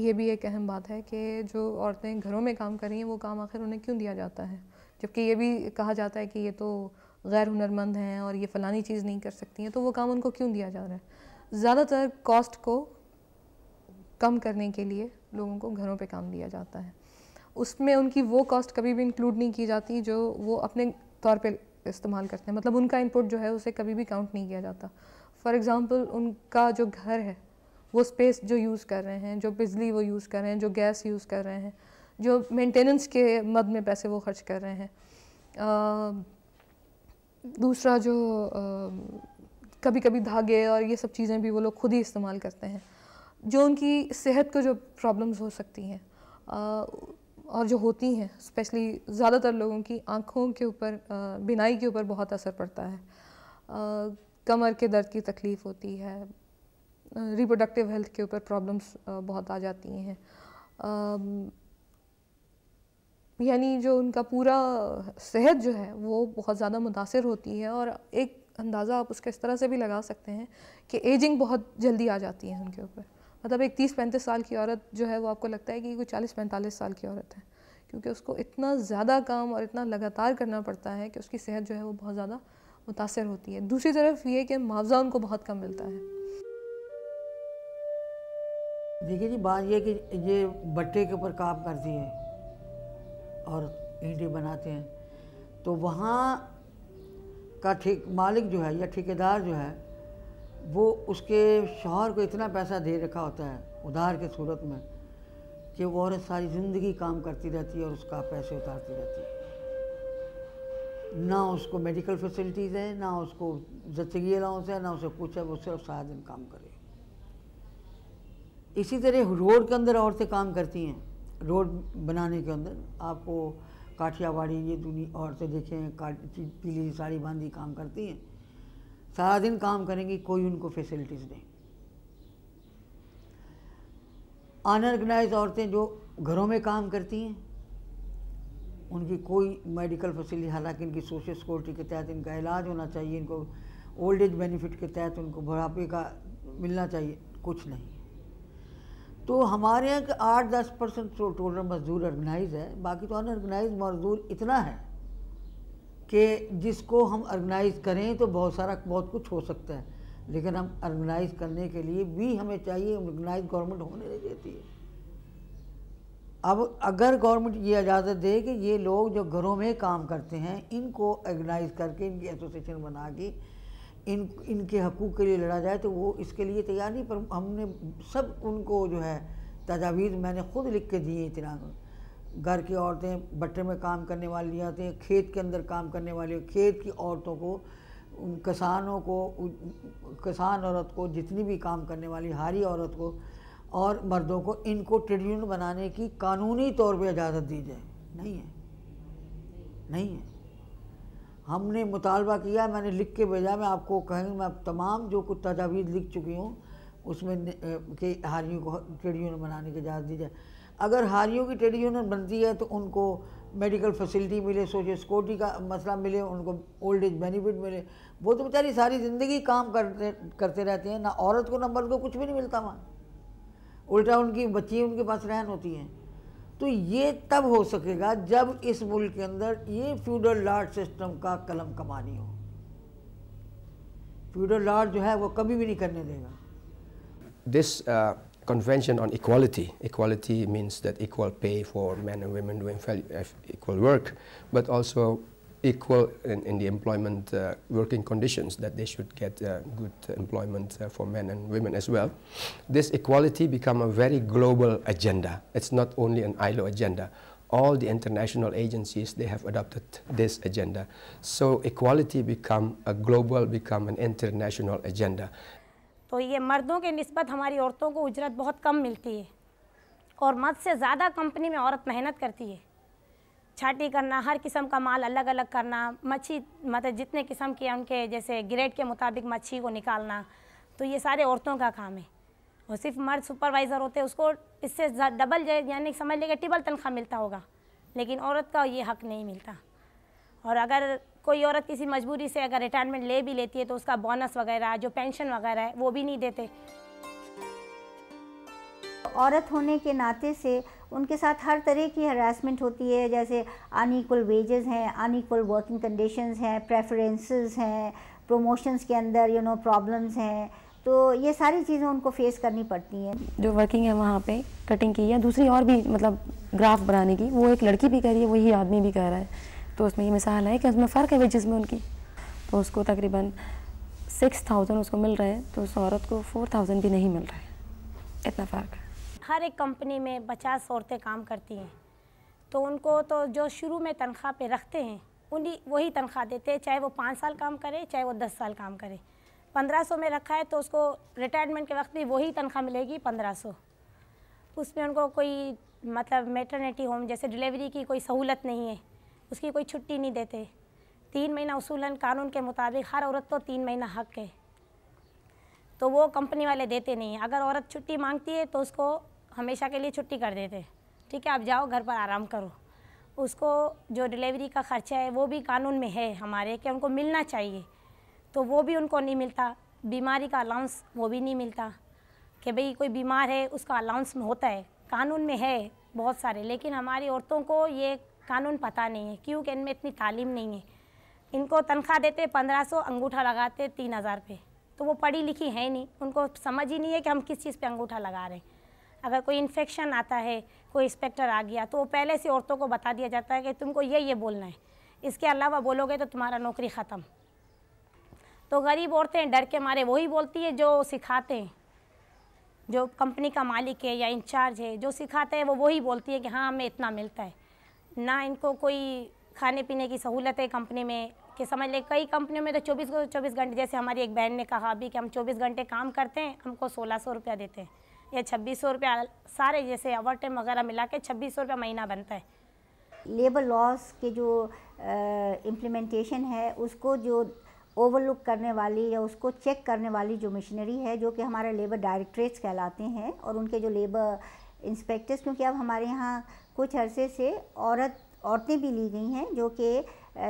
ये भी एक अहम बात है कि जो औरतें घरों में काम कर रही हैं वो काम आखिर उन्हें क्यों दिया जाता है जबकि ये भी कहा जाता है कि ये तो गैर हुनरमंद हैं और ये फ़लानी चीज़ नहीं कर सकती हैं तो वो काम उनको क्यों दिया जा रहा है ज़्यादातर कॉस्ट को कम करने के लिए लोगों को घरों पे काम दिया जाता है उसमें उनकी वो कॉस्ट कभी भी इंक्लूड नहीं की जाती जो वो अपने तौर पे इस्तेमाल करते हैं मतलब उनका इनपुट जो है उसे कभी भी काउंट नहीं किया जाता फॉर एग्ज़ाम्पल उनका जो घर है वो स्पेस जो यूज़ कर रहे हैं जो बिजली वो यूज़ कर रहे हैं जो गैस यूज़ कर रहे हैं जो मेंटेनेंस के मद में पैसे वो खर्च कर रहे हैं आ, दूसरा जो आ, कभी कभी धागे और ये सब चीज़ें भी वो लोग खुद ही इस्तेमाल करते हैं जो उनकी सेहत को जो प्रॉब्लम्स हो सकती हैं और जो होती हैं स्पेशली ज़्यादातर लोगों की आँखों के ऊपर बिनाई के ऊपर बहुत असर पड़ता है आ, कमर के दर्द की तकलीफ़ होती है रिप्रोडक्टिव हेल्थ के ऊपर प्रॉब्लम्स बहुत आ जाती हैं यानी जो उनका पूरा सेहत जो है वो बहुत ज़्यादा मुतासर होती है और एक अंदाज़ा आप उसका इस तरह से भी लगा सकते हैं कि एजिंग बहुत जल्दी आ जाती है उनके ऊपर मतलब एक तीस पैंतीस साल की औरत जो है वो आपको लगता है कि कोई चालीस पैंतालीस साल की औरत है क्योंकि उसको इतना ज़्यादा काम और इतना लगातार करना पड़ता है कि उसकी सेहत जो है वो बहुत ज़्यादा मुतासर होती है दूसरी तरफ ये कि मुआवजा उनको बहुत कम मिलता है देखिए जी बात यह कि ये बट्टे के ऊपर काम करती है और ईंटे बनाते हैं तो वहाँ का ठीक मालिक जो है या ठेकेदार जो है वो उसके शोहर को इतना पैसा दे रखा होता है उधार के सूरत में कि वो औरत सारी ज़िंदगी काम करती रहती है और उसका पैसे उतारती रहती है ना उसको मेडिकल फैसिलिटीज़ है ना उसको जचगी अलाउंस है ना उसे कुछ है वो सिर्फ सारा दिन काम करे इसी तरह रोड के अंदर औरतें काम करती हैं रोड बनाने के अंदर आपको काठियावाड़ी ये दुनिया औरतें देखें पीली साड़ी बांधी काम करती हैं सारा दिन काम करेंगी कोई उनको फैसिलिटीज़ नहीं अनऑर्गेनाइज औरतें जो घरों में काम करती हैं उनकी कोई मेडिकल फैसिलिटी हालांकि इनकी सोशल सिक्योरिटी के तहत इनका इलाज होना चाहिए इनको ओल्ड एज बेनिफिट के तहत उनको बुढ़ापे का मिलना चाहिए कुछ नहीं तो हमारे यहाँ के आठ दस परसेंट तो टोटल मजदूर ऑर्गेनाइज है बाकी तो अनऑर्गेनाइज मजदूर इतना है कि जिसको हम ऑर्गेनाइज करें तो बहुत सारा बहुत कुछ हो सकता है लेकिन हम ऑर्गेनाइज करने के लिए भी हमें चाहिए ऑर्गेनाइज गवर्नमेंट होने नहीं देती है अब अगर गवर्नमेंट ये इजाज़त दे कि ये लोग जो घरों में काम करते हैं इनको ऑर्गेनाइज करके इनकी एसोसिएशन बना के इन इनके हकूक़ के लिए लड़ा जाए तो वो इसके लिए तैयार नहीं पर हमने सब उनको जो है तजावीज़ मैंने ख़ुद लिख के दिए इतना घर की औरतें बट्टे में काम करने वाली आते हैं खेत के अंदर काम करने वाली खेत की औरतों को उन किसानों को किसान औरत को जितनी भी काम करने वाली हारी औरत को और मर्दों को इनको ट्रिब्यूनल बनाने की कानूनी तौर पे इजाज़त दी जाए नहीं है नहीं है हमने मुतालबा किया मैंने लिख के भेजा मैं आपको कहूँ मैं तमाम जो कुछ तजावीज़ लिख चुकी हूँ उसमें के हारियों को ट्रेड यूनियन बनाने की इजाज़त दी जाए अगर हारियों की ट्रेड यूनियन बनती है तो उनको मेडिकल फैसिलिटी मिले सोशल सिक्योरिटी का मसला मिले उनको ओल्ड एज बेनिफिट मिले वो तो बेचारी सारी ज़िंदगी काम करते करते रहते हैं ना औरत को ना मर्द को कुछ भी नहीं मिलता वहाँ उल्टा उनकी बच्ची उनके पास रहन होती हैं तो ये तब हो सकेगा जब इस मुल्क के अंदर ये फ्यूडल लार्ड सिस्टम का कलम कमानी हो फ्यूडल लार्ड जो है वो कभी भी नहीं करने देगा this convention on equality equality means that equal pay for man and women doing equal work but also equal in, in the employment uh, working conditions, that they should get uh, good employment uh, for men and women as well. This equality become a very global agenda. It's not only an ILO agenda. All the international agencies, they have adopted this agenda. So equality become a global, become an international agenda. So ये मर्दों के नस्बत हमारी औरतों को उजरत बहुत कम मिलती है और मर्द से ज़्यादा कंपनी में औरत मेहनत करती है छाटी करना हर किस्म का माल अलग अलग करना मच्छी मतलब जितने किस्म के उनके जैसे ग्रेड के मुताबिक मच्छी को निकालना तो ये सारे औरतों का काम है और सिर्फ मर्द सुपरवाइज़र होते हैं उसको इससे डबल यानी समझ लेंगे टिबल तनख्वाह मिलता होगा लेकिन औरत का ये हक नहीं मिलता और अगर कोई औरत किसी मजबूरी से अगर रिटायरमेंट ले भी लेती है तो उसका बोनस वगैरह जो पेंशन वगैरह है वो भी नहीं देते औरत होने के नाते से उनके साथ हर तरह की हरासमेंट होती है जैसे अनईक्वल वेजेस हैं अनईक्वल वर्किंग कंडीशंस हैं प्रेफरेंसेस हैं प्रोमोशंस के अंदर यू नो प्रॉब्लम्स हैं तो ये सारी चीज़ें उनको फेस करनी पड़ती हैं जो वर्किंग है वहाँ पे कटिंग की या दूसरी और भी मतलब ग्राफ बनाने की वो एक लड़की भी कह रही है वही आदमी भी कह रहा है तो उसमें ये मिसाल है कि उसमें फ़र्क है वेजेस में उनकी तो उसको तकरीबन सिक्स थाउजेंड उसको मिल रहा है तो उस औरत को फोर थाउजेंड भी नहीं मिल रहा है इतना फ़र्क है हर एक कंपनी में पचास औरतें काम करती हैं तो उनको तो जो शुरू में तनख्वाह पे रखते हैं उन्हीं वही तनख्वाह देते हैं चाहे वो पाँच साल काम करे चाहे वो दस साल काम करे पंद्रह सौ में रखा है तो उसको रिटायरमेंट के वक्त भी वही तनख्वाह मिलेगी पंद्रह सौ उसमें उनको कोई मतलब मेटर्निटी होम जैसे डिलीवरी की कोई सहूलत नहीं है उसकी कोई छुट्टी नहीं देते तीन महीना उसूलन कानून के मुताबिक हर औरत को तीन महीना हक है तो वो कंपनी वाले देते नहीं हैं अगर औरत छुट्टी मांगती है तो उसको हमेशा के लिए छुट्टी कर देते ठीक है आप जाओ घर पर आराम करो उसको जो डिलीवरी का खर्चा है वो भी कानून में है हमारे कि उनको मिलना चाहिए तो वो भी उनको नहीं मिलता बीमारी का अलाउंस वो भी नहीं मिलता कि भाई कोई बीमार है उसका अलाउंस में होता है कानून में है बहुत सारे लेकिन हमारी औरतों को ये कानून पता नहीं है क्योंकि इनमें इतनी तालीम नहीं है इनको तनख्वाह देते पंद्रह सौ अंगूठा लगाते तीन हज़ार पे तो वो पढ़ी लिखी है नहीं उनको समझ ही नहीं है कि हम किस चीज़ पे अंगूठा लगा रहे हैं अगर कोई इन्फेक्शन आता है कोई इंस्पेक्टर आ गया तो वो पहले से औरतों को बता दिया जाता है कि तुमको ये ये बोलना है इसके अलावा बोलोगे तो तुम्हारा नौकरी ख़त्म तो गरीब औरतें डर के मारे वही बोलती है जो सिखाते हैं जो कंपनी का मालिक है या इंचार्ज है जो सिखाते हैं वो वही बोलती है कि हाँ हमें इतना मिलता है ना इनको कोई खाने पीने की सहूलत है कंपनी में कि समझ ले कई कंपनियों में तो चौबीस चौबीस घंटे जैसे हमारी एक बहन ने कहा अभी कि हम चौबीस घंटे काम करते हैं हमको सोलह सौ रुपया देते हैं या छब्बीस सौ रुपया सारे जैसे ओवर टाइम वगैरह मिला के छब्बीस सौ रुपया महीना बनता है लेबर लॉस के जो इम्प्लीमेंटेशन है उसको जो ओवरलुक करने वाली या उसको चेक करने वाली जो मशीनरी है जो कि हमारे लेबर डायरेक्ट्रेट्स कहलाते हैं और उनके जो लेबर इंस्पेक्टर्स क्योंकि अब हमारे यहाँ कुछ अरसे से औरत औरतें भी ली गई हैं जो कि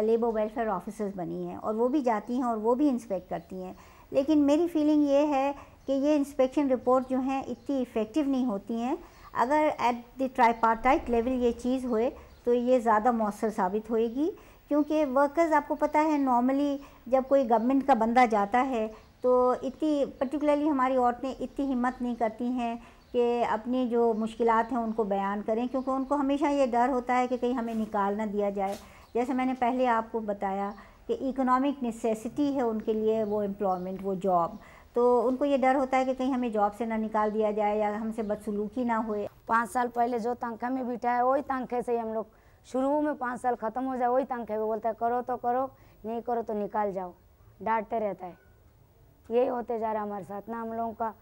लेबर वेलफेयर ऑफिसर्स बनी हैं और वो भी जाती हैं और वो भी इंस्पेक्ट करती हैं लेकिन मेरी फीलिंग ये है कि ये इंस्पेक्शन रिपोर्ट जो हैं इतनी इफ़ेक्टिव नहीं होती हैं अगर एट द ट्राईपार्टाइट लेवल ये चीज़ होए तो ये ज़्यादा मौसर साबित होएगी क्योंकि वर्कर्स आपको पता है नॉर्मली जब कोई गवर्नमेंट का बंदा जाता है तो इतनी पर्टिकुलरली हमारी औरतें इतनी हिम्मत नहीं करती हैं कि अपनी जो मुश्किल हैं उनको बयान करें क्योंकि उनको हमेशा ये डर होता है कि कहीं हमें निकाल ना दिया जाए जैसे मैंने पहले आपको बताया कि इकोनॉमिक नेसेसिटी है उनके लिए वो एम्प्लॉयमेंट वो जॉब तो उनको ये डर होता है कि कहीं हमें जॉब से ना निकाल दिया जाए या हमसे बदसलूकी ना हो पाँच साल पहले जो तंखे में बिठा है वही तनखे से हम लोग शुरू में पाँच साल ख़त्म हो जाए वही तंखे में बोलता है करो तो करो नहीं करो तो निकाल जाओ डांटते रहता है यही होते जा रहा है हमारे साथ ना हम लोगों का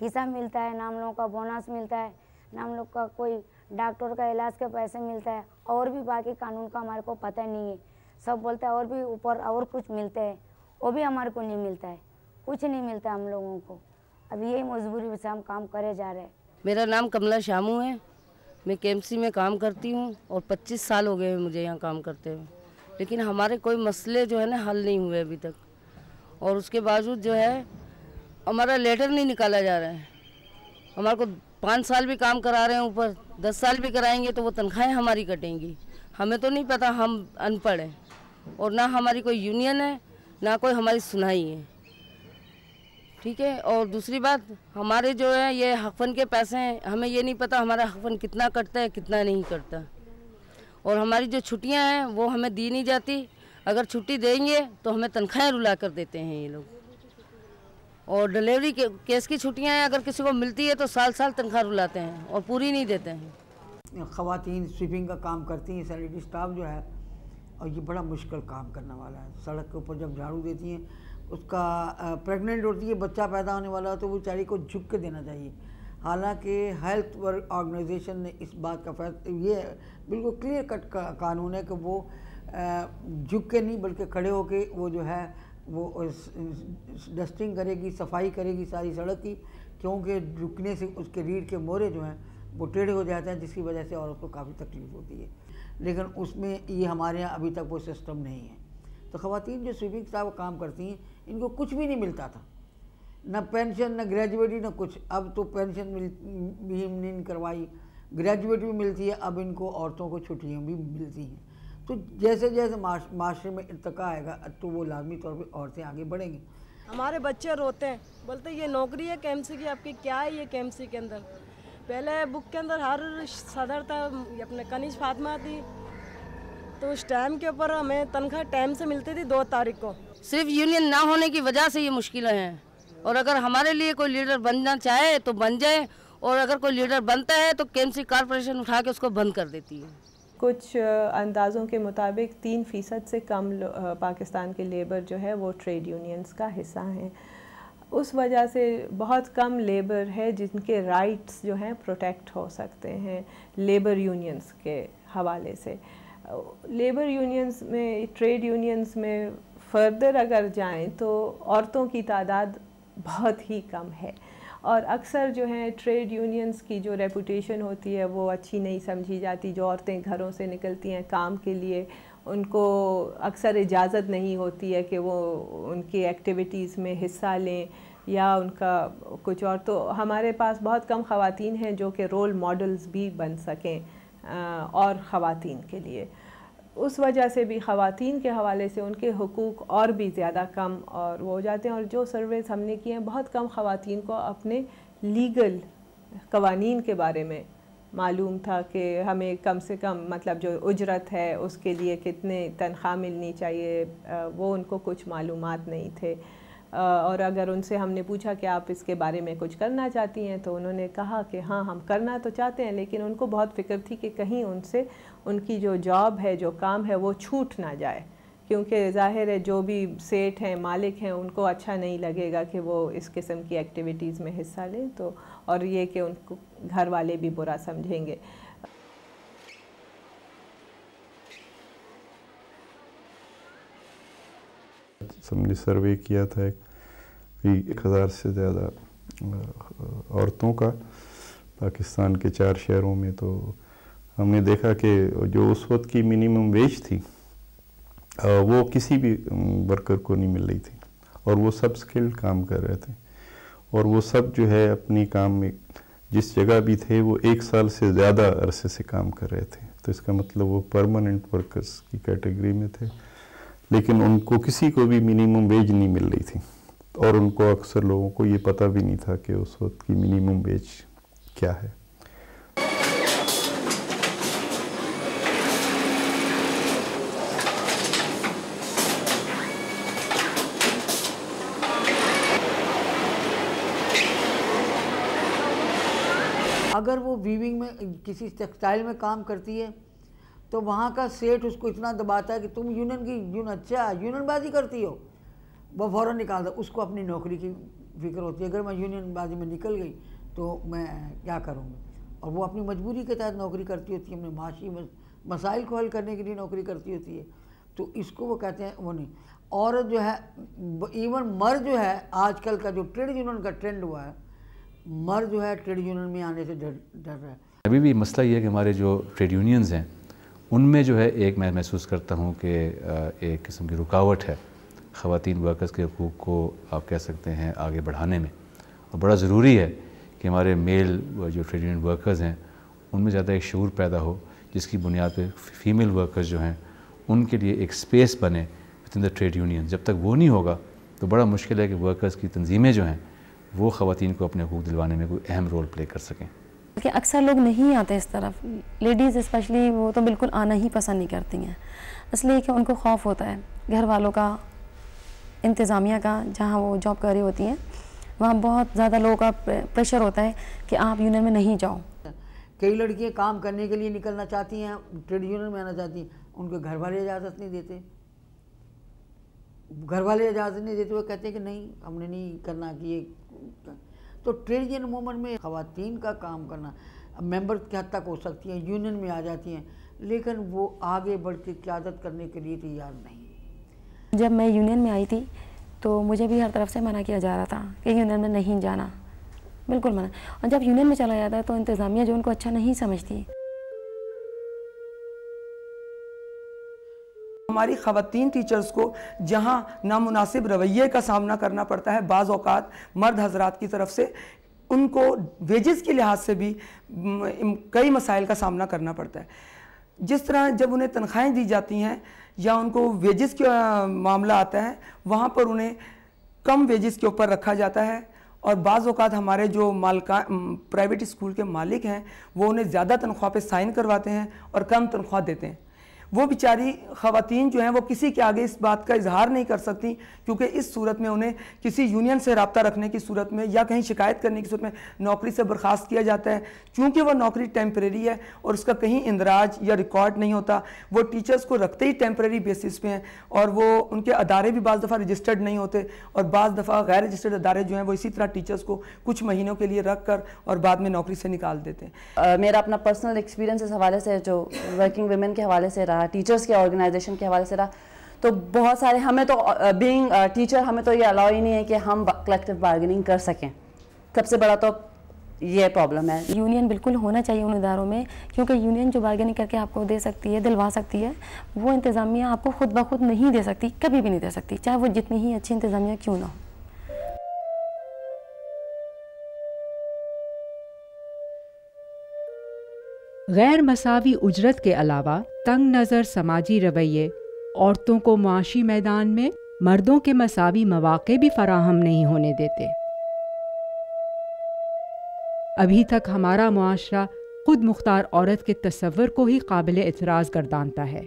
हिस्सा मिलता है ना हम लोगों का बोनस मिलता है ना हम लोग का कोई डॉक्टर का इलाज के पैसे मिलता है और भी बाकी कानून का हमारे को पता नहीं है सब बोलते हैं और भी ऊपर और कुछ मिलते हैं वो भी हमारे को नहीं मिलता है कुछ नहीं मिलता हम लोगों को अब यही मजबूरी में से हम काम करे जा रहे हैं मेरा नाम कमला शामू है मैं के में काम करती हूँ और 25 साल हो गए हैं मुझे यहाँ काम करते हुए लेकिन हमारे कोई मसले जो है ना हल नहीं हुए अभी तक और उसके बावजूद जो है हमारा लेटर नहीं निकाला जा रहा है हमारे को पाँच साल भी काम करा रहे हैं ऊपर दस साल भी कराएंगे तो वो तनख्वाहें हमारी कटेंगी हमें तो नहीं पता हम अनपढ़ हैं और ना हमारी कोई यूनियन है ना कोई हमारी सुनाई है ठीक है और दूसरी बात हमारे जो है ये हकफन के पैसे हैं हमें ये नहीं पता हमारा हकफन कितना कटता है कितना नहीं कटता और हमारी जो छुट्टियां हैं वो हमें दी नहीं जाती अगर छुट्टी देंगे तो हमें तनख्वाहें रुला कर देते हैं ये लोग और डिलीवरी के, केस की छुट्टियाँ अगर किसी को मिलती है तो साल साल तनख्वाह रुलाते हैं और पूरी नहीं देते हैं खातन स्वीपिंग का काम करती हैं सैलरी स्टाफ जो है और ये बड़ा मुश्किल काम करने वाला है सड़क के ऊपर जब झाड़ू देती हैं उसका प्रेग्नेंट होती है बच्चा पैदा होने वाला हो तो वो बेचारी को झुक के देना चाहिए हालांकि हेल्थ वर्क ऑर्गेनाइजेशन ने इस बात का फैसला ये बिल्कुल क्लियर कट का, कानून है कि वो झुक के नहीं बल्कि खड़े होके वो जो है वो डस्टिंग करेगी सफाई करेगी सारी सड़क की क्योंकि झुकने से उसके रीढ़ के मोरे जो हैं वो टेढ़े हो जाते हैं जिसकी वजह से औरत को काफ़ी तकलीफ होती है लेकिन उसमें ये हमारे यहाँ अभी तक वो सिस्टम नहीं है तो ख़वान जो स्वीपिंग साहब काम करती हैं इनको कुछ भी नहीं मिलता था न पेंशन न ग्रेजुएटी न कुछ अब तो पेंशन मिल भी हमने करवाई ग्रेजुएट भी मिलती है अब इनको औरतों को छुट्टियाँ भी मिलती हैं तो जैसे जैसे माशरे में इरतका आएगा तो वो लाजमी तौर पर औरतें आगे बढ़ेंगी हमारे बच्चे रोते हैं बोलते ये नौकरी है कैम्सी की आपकी क्या है ये कैम्सी के अंदर पहले बुक के अंदर हर सदर था अपने कनिज फातमा थी तो उस टाइम के ऊपर हमें तनख्वाह टाइम से मिलती थी दो तारीख को सिर्फ यूनियन ना होने की वजह से ये मुश्किलें हैं और अगर हमारे लिए कोई लीडर बनना चाहे तो बन जाए और अगर कोई लीडर बनता है तो केएमसी कॉरपोरेशन उठा के उसको बंद कर देती है कुछ अंदाज़ों के मुताबिक तीन फ़ीसद से कम पाकिस्तान के लेबर जो है वो ट्रेड यूनियंस का हिस्सा हैं उस वजह से बहुत कम लेबर है जिनके राइट्स जो हैं प्रोटेक्ट हो सकते हैं लेबर यूनियंस के हवाले से लेबर यूनियंस में ट्रेड यूनियंस में फर्दर अगर जाएं तो औरतों की तादाद बहुत ही कम है और अक्सर जो है ट्रेड यूनियंस की जो रेपुटेशन होती है वो अच्छी नहीं समझी जाती जो औरतें घरों से निकलती हैं काम के लिए उनको अक्सर इजाज़त नहीं होती है कि वो उनकी एक्टिविटीज़ में हिस्सा लें या उनका कुछ और तो हमारे पास बहुत कम ख़वान हैं जो कि रोल मॉडल्स भी बन सकें और ख़वान के लिए उस वजह से भी ख़वान के हवाले से उनके हकूक़ और भी ज़्यादा कम और वो हो जाते हैं और जो सर्वेस हमने किए हैं बहुत कम खातन को अपने लीगल कवानीन के बारे में मालूम था कि हमें कम से कम मतलब जो उजरत है उसके लिए कितने तनख्वाह मिलनी चाहिए वो उनको कुछ मालूम नहीं थे और अगर उनसे हमने पूछा कि आप इसके बारे में कुछ करना चाहती हैं तो उन्होंने कहा कि हाँ हम करना तो चाहते हैं लेकिन उनको बहुत फिक्र थी कि कहीं उनसे उनकी जो जॉब है जो काम है वो छूट ना जाए क्योंकि जाहिर है जो भी सेठ हैं मालिक हैं उनको अच्छा नहीं लगेगा कि वो इस किस्म की एक्टिविटीज़ में हिस्सा लें तो और ये कि उनको घर वाले भी बुरा समझेंगे सबने सर्वे किया था एक ही एक हज़ार से ज़्यादा औरतों का पाकिस्तान के चार शहरों में तो हमने देखा कि जो उस वक्त की मिनिमम वेज थी वो किसी भी वर्कर को नहीं मिल रही थी और वो सब स्किल्ड काम कर रहे थे और वो सब जो है अपनी काम में जिस जगह भी थे वो एक साल से ज़्यादा अरसे से काम कर रहे थे तो इसका मतलब वो परमानेंट वर्कर्स की कैटेगरी में थे लेकिन उनको किसी को भी मिनिमम वेज नहीं मिल रही थी और उनको अक्सर लोगों को ये पता भी नहीं था कि उस वक्त की मिनिमम वेज क्या है अगर वो वीविंग में किसी टेक्सटाइल में काम करती है तो वहाँ का सेठ उसको इतना दबाता है कि तुम यूनियन की यून अच्छा यूनियनबाजी करती हो वो फ़ौर निकाल दो उसको अपनी नौकरी की फिक्र होती है अगर मैं यूनियन बाजी में निकल गई तो मैं क्या करूँगी और वो अपनी मजबूरी के तहत नौकरी करती होती है अपने माशी मसाइल को हल करने के लिए नौकरी करती होती है तो इसको वो कहते हैं वो नहीं और जो है इवन मर जो है आजकल का जो ट्रेड यूनियन का ट्रेंड हुआ है मर जो है ट्रेड यूनियन में आने से डर डर रहा है अभी भी मसला ये है कि हमारे जो ट्रेड यूनियंस हैं उनमें जो है एक मैं महसूस करता हूँ कि एक किस्म की रुकावट है ख़वान वर्कर्स के हकूक़ को आप कह सकते हैं आगे बढ़ाने में और बड़ा ज़रूरी है कि हमारे मेल जो ट्रेड यूनियन वर्कर्स हैं उनमें ज़्यादा एक शूर पैदा हो जिसकी बुनियाद पर फीमेल वर्कर्स जो हैं उनके लिए एक स्पेस बने within the trade union जब तक वो नहीं होगा तो बड़ा मुश्किल है कि वर्कर्स की तंजीमें जो हैं वो ख़वान को अपने हकूक़ दिलवाने में कोई अहम रोल प्ले कर सकें कि अक्सर लोग नहीं आते इस तरफ लेडीज़ स्पेशली वो तो बिल्कुल आना ही पसंद नहीं करती हैं इसलिए कि उनको खौफ होता है घर वालों का इंतज़ामिया का जहाँ वो जॉब कर रही होती हैं वहाँ बहुत ज़्यादा लोगों का प्रेशर होता है कि आप यूनियन में नहीं जाओ कई लड़कियाँ काम करने के लिए निकलना चाहती हैं ट्रेड यूनियन में आना चाहती हैं उनके घर वाले इजाज़त नहीं देते घर वाले इजाज़त नहीं देते वो कहते हैं कि नहीं हमने नहीं करना कि ये तो ट्रेड यूनियन मूवमेंट में खातन का काम करना मेंबर हद तक हो सकती हैं यूनियन में आ जाती हैं लेकिन वो आगे बढ़ के क्यादत करने के लिए तैयार नहीं जब मैं यूनियन में आई थी तो मुझे भी हर तरफ से मना किया जा रहा था कि यूनियन में नहीं जाना बिल्कुल मना और जब यूनियन में चला जाता है तो इंतज़ामिया जो उनको अच्छा नहीं समझती हमारी खातन टीचर्स को जहाँ नामुनासिब रवैये का सामना करना पड़ता है बाज़ अवत मर्द हजरात की तरफ से उनको वेजेस के लिहाज से भी कई मसाइल का सामना करना पड़ता है जिस तरह जब उन्हें तनख्वाहें दी जाती हैं या उनको वेजेस का मामला आता है वहाँ पर उन्हें कम वेजेस के ऊपर रखा जाता है और बाज़ हमारे जो मालका प्राइवेट स्कूल के मालिक हैं वो उन्हें ज़्यादा तनख्वाह पे साइन करवाते हैं और कम तनख्वाह देते हैं वो बेचारी खातन जो हैं वो किसी के आगे इस बात का इजहार नहीं कर सकती क्योंकि इस सूरत में उन्हें किसी यूनियन से रबता रखने की सूरत में या कहीं शिकायत करने की सूरत में नौकरी से बर्खास्त किया जाता है क्योंकि वह नौकरी टेम्प्रेरी है और उसका कहीं इंदराज या रिकॉर्ड नहीं होता वो टीचर्स को रखते ही टेम्प्रेरी बेसिस पे हैं और वो उनके अदारे भी बज़ दफ़ा रजिस्टर्ड नहीं होते और बज़ दफ़ा गैर रजिस्टर्ड अदारे जो हैं वो इसी तरह टीचर्स को कुछ महीनों के लिए रख कर और बाद में नौकरी से निकाल देते हैं मेरा अपना पर्सनल एक्सपीरियंस इस हवाले से जो वर्किंग वेमेन के हवाले से रहा रहा टीचर्स के ऑर्गेनाइजेशन के हवाले से रहा तो बहुत सारे हमें तो बीइंग टीचर हमें तो ये अलाउ ही नहीं है कि हम कलेक्टिव बार्गेनिंग कर सकें सबसे बड़ा तो ये प्रॉब्लम है यूनियन बिल्कुल होना चाहिए उन इदारों में क्योंकि यूनियन जो बार्गेनिंग करके आपको दे सकती है दिलवा सकती है वो इंतज़ामिया आपको खुद ब खुद नहीं दे सकती कभी भी नहीं दे सकती चाहे वो जितनी ही अच्छी इंतज़ामिया क्यों ना हो गैर मसावी उजरत के अलावा तंग नज़र समाजी रवैये औरतों को माशी मैदान में मर्दों के मसावी मौाक़े भी फराहम नहीं होने देते अभी तक हमारा माशरा खुद मुख्तार औरत के तस्वर को ही काबिल एतराज़ गर्दानता है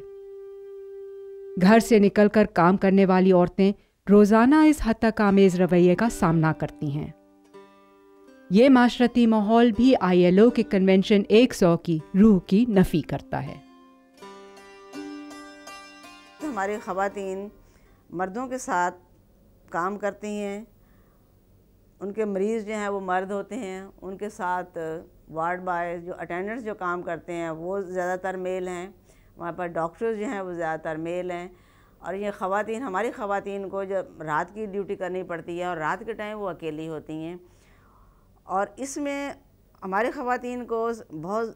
घर से निकलकर काम करने वाली औरतें रोज़ाना इस हद तक आमेज़ रवैये का सामना करती हैं ये माशरती माहौल भी आईएलओ के कन्वेंशन 100 की रूह की नफ़ी करता है हमारे खातन मर्दों के साथ काम करती हैं उनके मरीज़ जो हैं वो मर्द होते हैं उनके साथ वार्ड बॉय जो अटेंडेंट्स जो काम करते हैं वो ज़्यादातर मेल हैं वहाँ पर डॉक्टर्स जो हैं वो ज़्यादातर मेल हैं और ये ख़वातीन हमारी ख़वातीन को जब रात की ड्यूटी करनी पड़ती है और रात के टाइम वो अकेली होती हैं और इसमें हमारे ख़वान को बहुत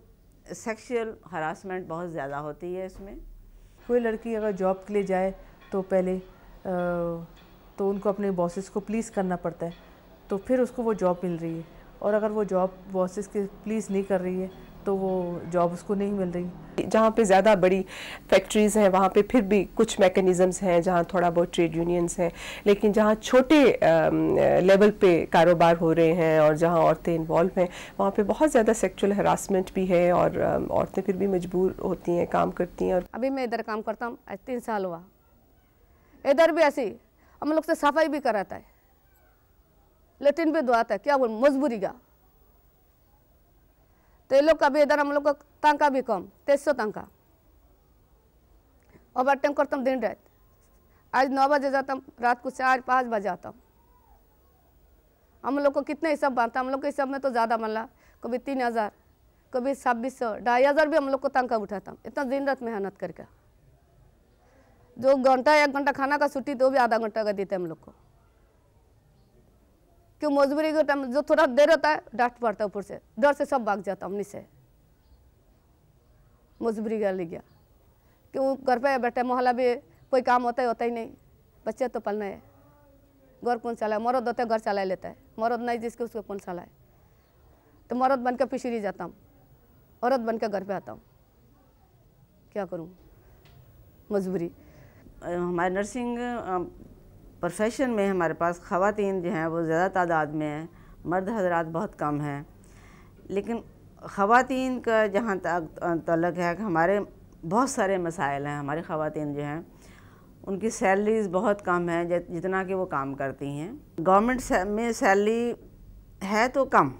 सेक्शुअल हरासमेंट बहुत ज़्यादा होती है इसमें कोई लड़की अगर जॉब के लिए जाए तो पहले आ, तो उनको अपने बॉसेस को प्लीज़ करना पड़ता है तो फिर उसको वो जॉब मिल रही है और अगर वो जॉब बॉसेस के प्लीज़ नहीं कर रही है तो वो जॉब उसको नहीं मिल रही जहाँ पे ज़्यादा बड़ी फैक्ट्रीज़ हैं वहाँ पे फिर भी कुछ मैकेनिज़म्स हैं जहाँ थोड़ा बहुत ट्रेड यूनियंस हैं लेकिन जहाँ छोटे लेवल पे कारोबार हो रहे हैं और जहाँ औरतें इन्वॉल्व हैं वहाँ पे बहुत ज़्यादा सेक्चुअल हरासमेंट भी है और औरतें फिर भी मजबूर होती हैं काम करती हैं और अभी मैं इधर काम करता हूँ आज तीन साल हुआ इधर भी ऐसी हम लोग से सफाई भी कराता है लेटिन भी दुआता है क्या बोल मजबूरी का तो ये लोग का इधर हम लोग का तनखा भी कम तेईस सौ तनखा ओवर टाइम करता दिन रात आज नौ बजे जाता हूँ रात को चार पाँच बजे आता हूँ हम लोग को कितने हिसाब बांधता हम लोग के हिसाब में तो ज़्यादा मिला कभी तीन हज़ार कभी छब्बीस सौ ढाई हज़ार भी हम लोग को तनखा उठाता हूँ इतना दिन रात मेहनत करके जो घंटा एक घंटा खाना का छुट्टी तो भी आधा घंटा का देते हम लोग को क्यों मजबूरी के टाइम जो थोड़ा देर होता है डांट पड़ता है ऊपर से डर से सब भाग जाता हमने से मजबूरी कर ले गया क्यों घर पे बैठे मोहल्ला भी कोई काम होता ही होता ही नहीं बच्चे तो पलना है घर कौन चलाए मरद होता है घर चला लेता है मरद नहीं जिसके उसको कौन चलाए तो मरद बन के पिछड़ी जाता हूँ औरत बन के घर पे आता हूँ क्या करूँ मजबूरी हमारे नर्सिंग प्रोफेशन में हमारे पास ख़वान जो हैं वो ज़्यादा तादाद में हैं मर्द हजरात बहुत कम हैं लेकिन ख़वान का जहाँ तक तलक है कि हमारे बहुत सारे मसाइल हैं हमारी ख़वान जो हैं उनकी सैलरीज़ बहुत कम है जितना कि वो काम करती हैं गवर्नमेंट में सैलरी है तो कम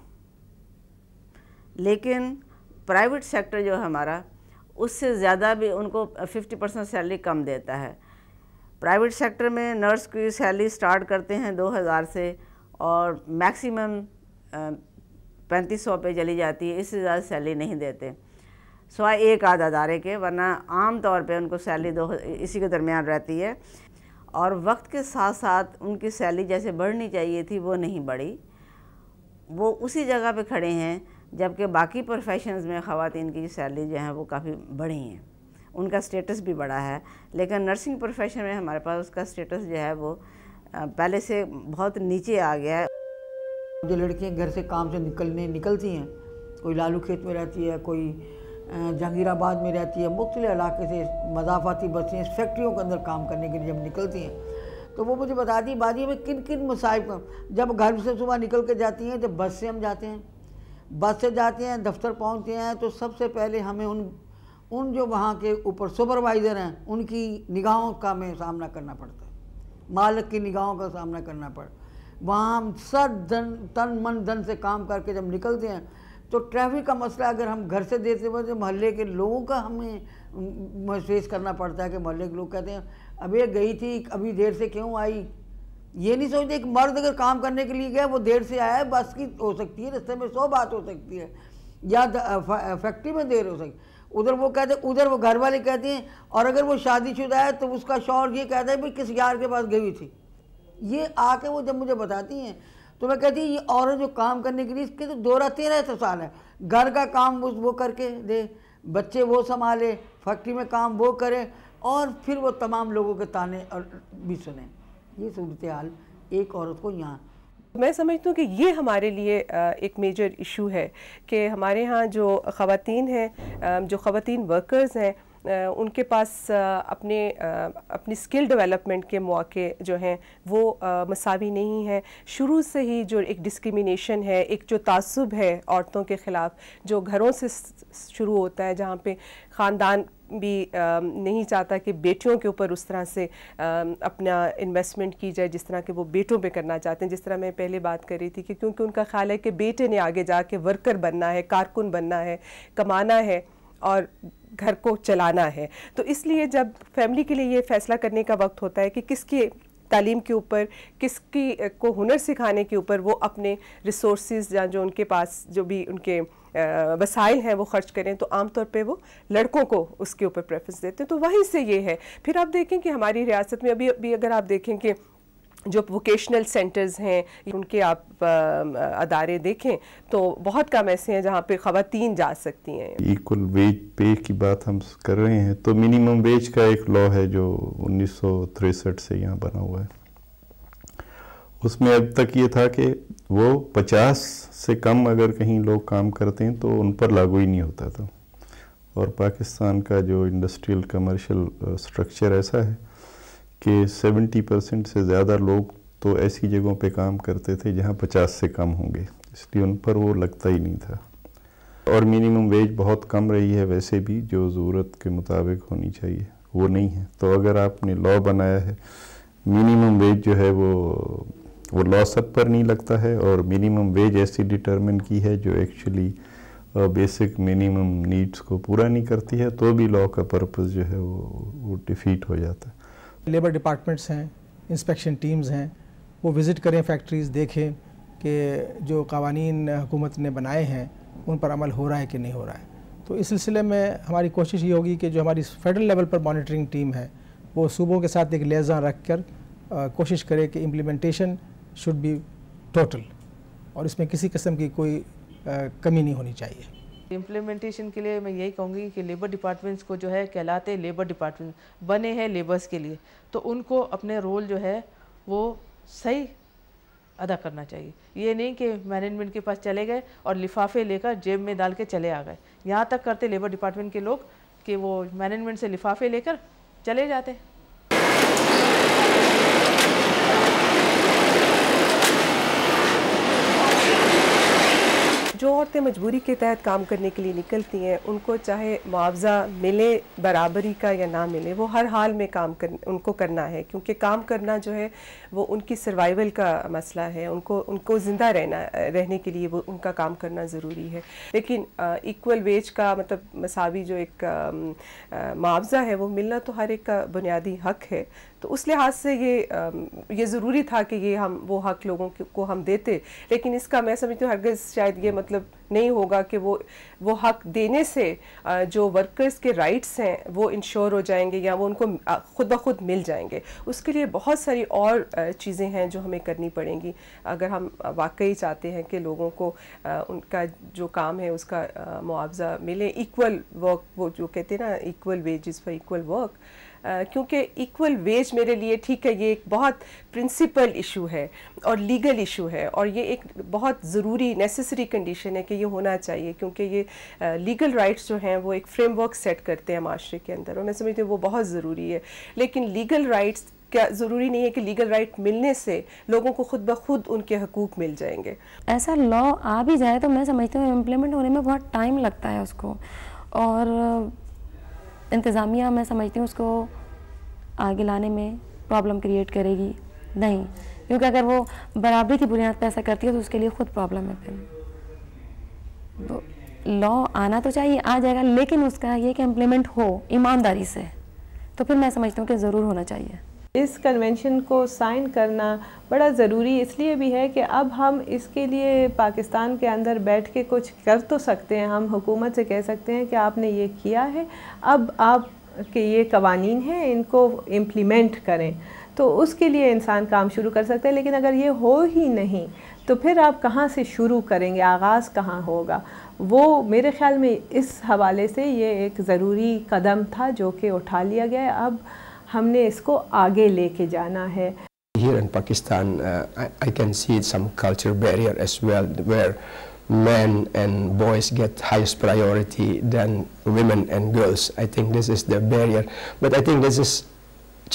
लेकिन प्राइवेट सेक्टर जो है हमारा उससे ज़्यादा भी उनको 50 परसेंट सैलरी कम देता है प्राइवेट सेक्टर में नर्स की सैलरी स्टार्ट करते हैं 2000 से और मैक्सिमम पैंतीस सौ पे चली जाती है इससे ज़्यादा सैलरी नहीं देते सवाए एक आध अदारे के वरना आम तौर पे उनको सैलरी दो इसी के दरमियान रहती है और वक्त के साथ साथ उनकी सैलरी जैसे बढ़नी चाहिए थी वो नहीं बढ़ी वो उसी जगह पे खड़े हैं जबकि बाकी प्रोफेशंस में ख़वान की सैलरी जो है वो काफ़ी बढ़ी हैं उनका स्टेटस भी बड़ा है लेकिन नर्सिंग प्रोफेशन में हमारे पास उसका स्टेटस जो है वो पहले से बहुत नीचे आ गया है जो लड़कियाँ घर से काम से निकलने निकलती हैं कोई लालू खेत में रहती है कोई जहांगीराबाद में रहती है मुख्तलि इलाके से मजाफाती हैं फैक्ट्रियों के अंदर काम करने के लिए जब निकलती हैं तो वो मुझे बताती है बाजी में किन किन मसाइब का जब घर से सुबह निकल के जाती हैं जब तो बस से हम जाते हैं बस से जाते हैं दफ्तर पहुँचते हैं तो सबसे पहले हमें उन उन जो वहाँ के ऊपर सुपरवाइज़र हैं उनकी निगाहों का मैं सामना करना पड़ता है मालक की निगाहों का सामना करना पड़ता वहाँ हम सर धन तन मन धन से काम करके जब निकलते हैं तो ट्रैफिक का मसला अगर हम घर से देते हुए तो मोहल्ले के लोगों का हमें महसूस करना पड़ता है कि मोहल्ले के लोग कहते हैं अभी गई थी अभी देर से क्यों आई ये नहीं सोचते एक मर्द अगर काम करने के लिए गया वो देर से आया है बस की हो सकती है रस्ते में सौ बात हो सकती है या फैक्ट्री में देर हो सकती उधर वो कहते उधर वो घर वाले कहते हैं और अगर वो शादीशुदा है तो उसका शौहर ये कहता है भाई किस यार के पास गई हुई थी ये आके वो जब मुझे बताती हैं तो मैं कहती ये औरत जो काम करने के लिए इसके तो दो तेरह सौ साल है घर का काम वो वो करके दे बच्चे वो संभाले फैक्ट्री में काम वो करें और फिर वो तमाम लोगों के ताने और भी सुने ये सूरत हाल एक औरत को यहाँ मैं समझती हूँ कि ये हमारे लिए एक मेजर इशू है कि हमारे यहाँ जो ख़वान हैं जो ख़वान वर्कर्स हैं उनके पास अपने अपनी स्किल डेवलपमेंट के मौके जो हैं वो मसावी नहीं हैं शुरू से ही जो एक डिस्क्रिमिनेशन है एक जो तसब है औरतों के ख़िलाफ़ जो घरों से शुरू होता है जहाँ पे ख़ानदान भी नहीं चाहता कि बेटियों के ऊपर उस तरह से अपना इन्वेस्टमेंट की जाए जिस तरह के वो बेटों पे करना चाहते हैं जिस तरह मैं पहले बात कर रही थी कि क्योंकि उनका ख्याल है कि बेटे ने आगे जाके वर्कर बनना है कारकुन बनना है कमाना है और घर को चलाना है तो इसलिए जब फैमिली के लिए ये फैसला करने का वक्त होता है कि किसके तालीम के ऊपर किसकी को हुनर सिखाने के ऊपर वो अपने रिसोर्स या जो उनके पास जो भी उनके वसाइल हैं वो खर्च करें तो आमतौर पे वो लड़कों को उसके ऊपर प्रेफरेंस देते हैं तो वहीं से ये है फिर आप देखें कि हमारी रियासत में अभी अभी अगर आप देखें कि जो वोकेशनल सेंटर्स हैं उनके आप अदारे देखें तो बहुत कम ऐसे हैं जहाँ पे ख़वातीन जा सकती हैं इक्वल वेज पे की बात हम कर रहे हैं तो मिनिमम वेज का एक लॉ है जो उन्नीस से यहाँ बना हुआ है उसमें अब तक ये था कि वो 50 से कम अगर कहीं लोग काम करते हैं तो उन पर लागू ही नहीं होता था और पाकिस्तान का जो इंडस्ट्रियल कमर्शियल स्ट्रक्चर ऐसा है कि 70 परसेंट से ज़्यादा लोग तो ऐसी जगहों पे काम करते थे जहाँ 50 से कम होंगे इसलिए उन पर वो लगता ही नहीं था और मिनिमम वेज बहुत कम रही है वैसे भी जो ज़रूरत के मुताबिक होनी चाहिए वो नहीं है तो अगर आपने लॉ बनाया है मिनिमम वेज जो है वो वो लॉ सब पर नहीं लगता है और मिनिमम वेज ऐसी डिटरमिन की है जो एक्चुअली बेसिक मिनिमम नीड्स को पूरा नहीं करती है तो भी लॉ का पर्पज़ जो है वो वो डिफ़ीट हो जाता है लेबर डिपार्टमेंट्स हैं इंस्पेक्शन टीम्स हैं वो विज़िट करें फैक्ट्रीज़ देखें कि जो कवानीन हुकूमत ने बनाए हैं उन पर अमल हो रहा है कि नहीं हो रहा है तो इस सिलसिले में हमारी कोशिश ये होगी कि जो हमारी फेडरल लेवल पर मॉनिटरिंग टीम है वो सूबों के साथ एक लेजा रख कर आ, कोशिश करे कि इम्प्लीमेंटेशन शुड बी टोटल और इसमें किसी किस्म की कोई आ, कमी नहीं होनी चाहिए इम्प्लीमेंटेशन के लिए मैं यही कहूँगी कि लेबर डिपार्टमेंट्स को जो है कहलाते लेबर डिपार्टमेंट बने हैं लेबर्स के लिए तो उनको अपने रोल जो है वो सही अदा करना चाहिए ये नहीं कि मैनेजमेंट के पास चले गए और लिफाफे लेकर जेब में डाल के चले आ गए यहाँ तक करते लेबर डिपार्टमेंट के लोग कि वो मैनेजमेंट से लिफाफे लेकर चले जाते औरतें मजबूरी के तहत काम करने के लिए निकलती हैं उनको चाहे मुआवजा मिले बराबरी का या ना मिले वो हर हाल में काम कर उनको करना है क्योंकि काम करना जो है वो उनकी सर्वाइवल का मसला है उनको उनको ज़िंदा रहना रहने के लिए वो उनका काम करना ज़रूरी है लेकिन इक्वल वेज का मतलब मसावी जो एक मुआवजा है वो मिलना तो हर एक का बुनियादी हक है तो उस लिहाज से ये ये ज़रूरी था कि ये हम वो हक लोगों को हम देते लेकिन इसका मैं समझती हूँ हरगज़ शायद ये मतलब नहीं होगा कि वो वो हक देने से जो वर्कर्स के राइट्स हैं वो इंश्योर हो जाएंगे या वो उनको खुद ब खुद मिल जाएंगे उसके लिए बहुत सारी और चीज़ें हैं जो हमें करनी पड़ेंगी अगर हम वाकई चाहते हैं कि लोगों को उनका जो काम है उसका मुआवजा मिले इक्वल वर्क वो जो कहते हैं ना equal wages for equal work क्योंकि इक्वल वेज मेरे लिए ठीक है ये एक बहुत प्रिंसिपल इशू है और लीगल इशू है और ये एक बहुत ज़रूरी नेसेसरी कंडीशन है कि ये होना चाहिए क्योंकि ये लीगल राइट्स जो हैं वो एक फ्रेमवर्क सेट करते हैं माशरे के अंदर और मैं समझती हूँ वो बहुत ज़रूरी है लेकिन लीगल राइट्स क्या ज़रूरी नहीं है कि लीगल राइट मिलने से लोगों को खुद ब खुद उनके हकूक मिल जाएंगे ऐसा लॉ आ भी जाए तो मैं समझती हूँ इम्प्लीमेंट होने में बहुत टाइम लगता है उसको और इंतज़ामिया मैं समझती हूँ उसको आगे लाने में प्रॉब्लम क्रिएट करेगी नहीं क्योंकि अगर वो बराबरी की बुनियाद पर ऐसा करती है तो उसके लिए खुद प्रॉब्लम है फिर तो लॉ आना तो चाहिए आ जाएगा लेकिन उसका ये कि इम्प्लीमेंट हो ईमानदारी से तो फिर मैं समझती हूँ कि ज़रूर होना चाहिए इस कन्वेंशन को साइन करना बड़ा ज़रूरी इसलिए भी है कि अब हम इसके लिए पाकिस्तान के अंदर बैठ के कुछ कर तो सकते हैं हम हुकूमत से कह सकते हैं कि आपने ये किया है अब आप के ये कवानीन हैं इनको इम्प्लीमेंट करें तो उसके लिए इंसान काम शुरू कर सकता है लेकिन अगर ये हो ही नहीं तो फिर आप कहाँ से शुरू करेंगे आगाज़ कहाँ होगा वो मेरे ख्याल में इस हवाले से ये एक ज़रूरी कदम था जो कि उठा लिया गया अब हमने इसको आगे लेके जाना है Here in Pakistan, uh, I, I can see some culture barrier as well, where men and boys get highest priority than women and girls. I think this is the barrier. But I think this is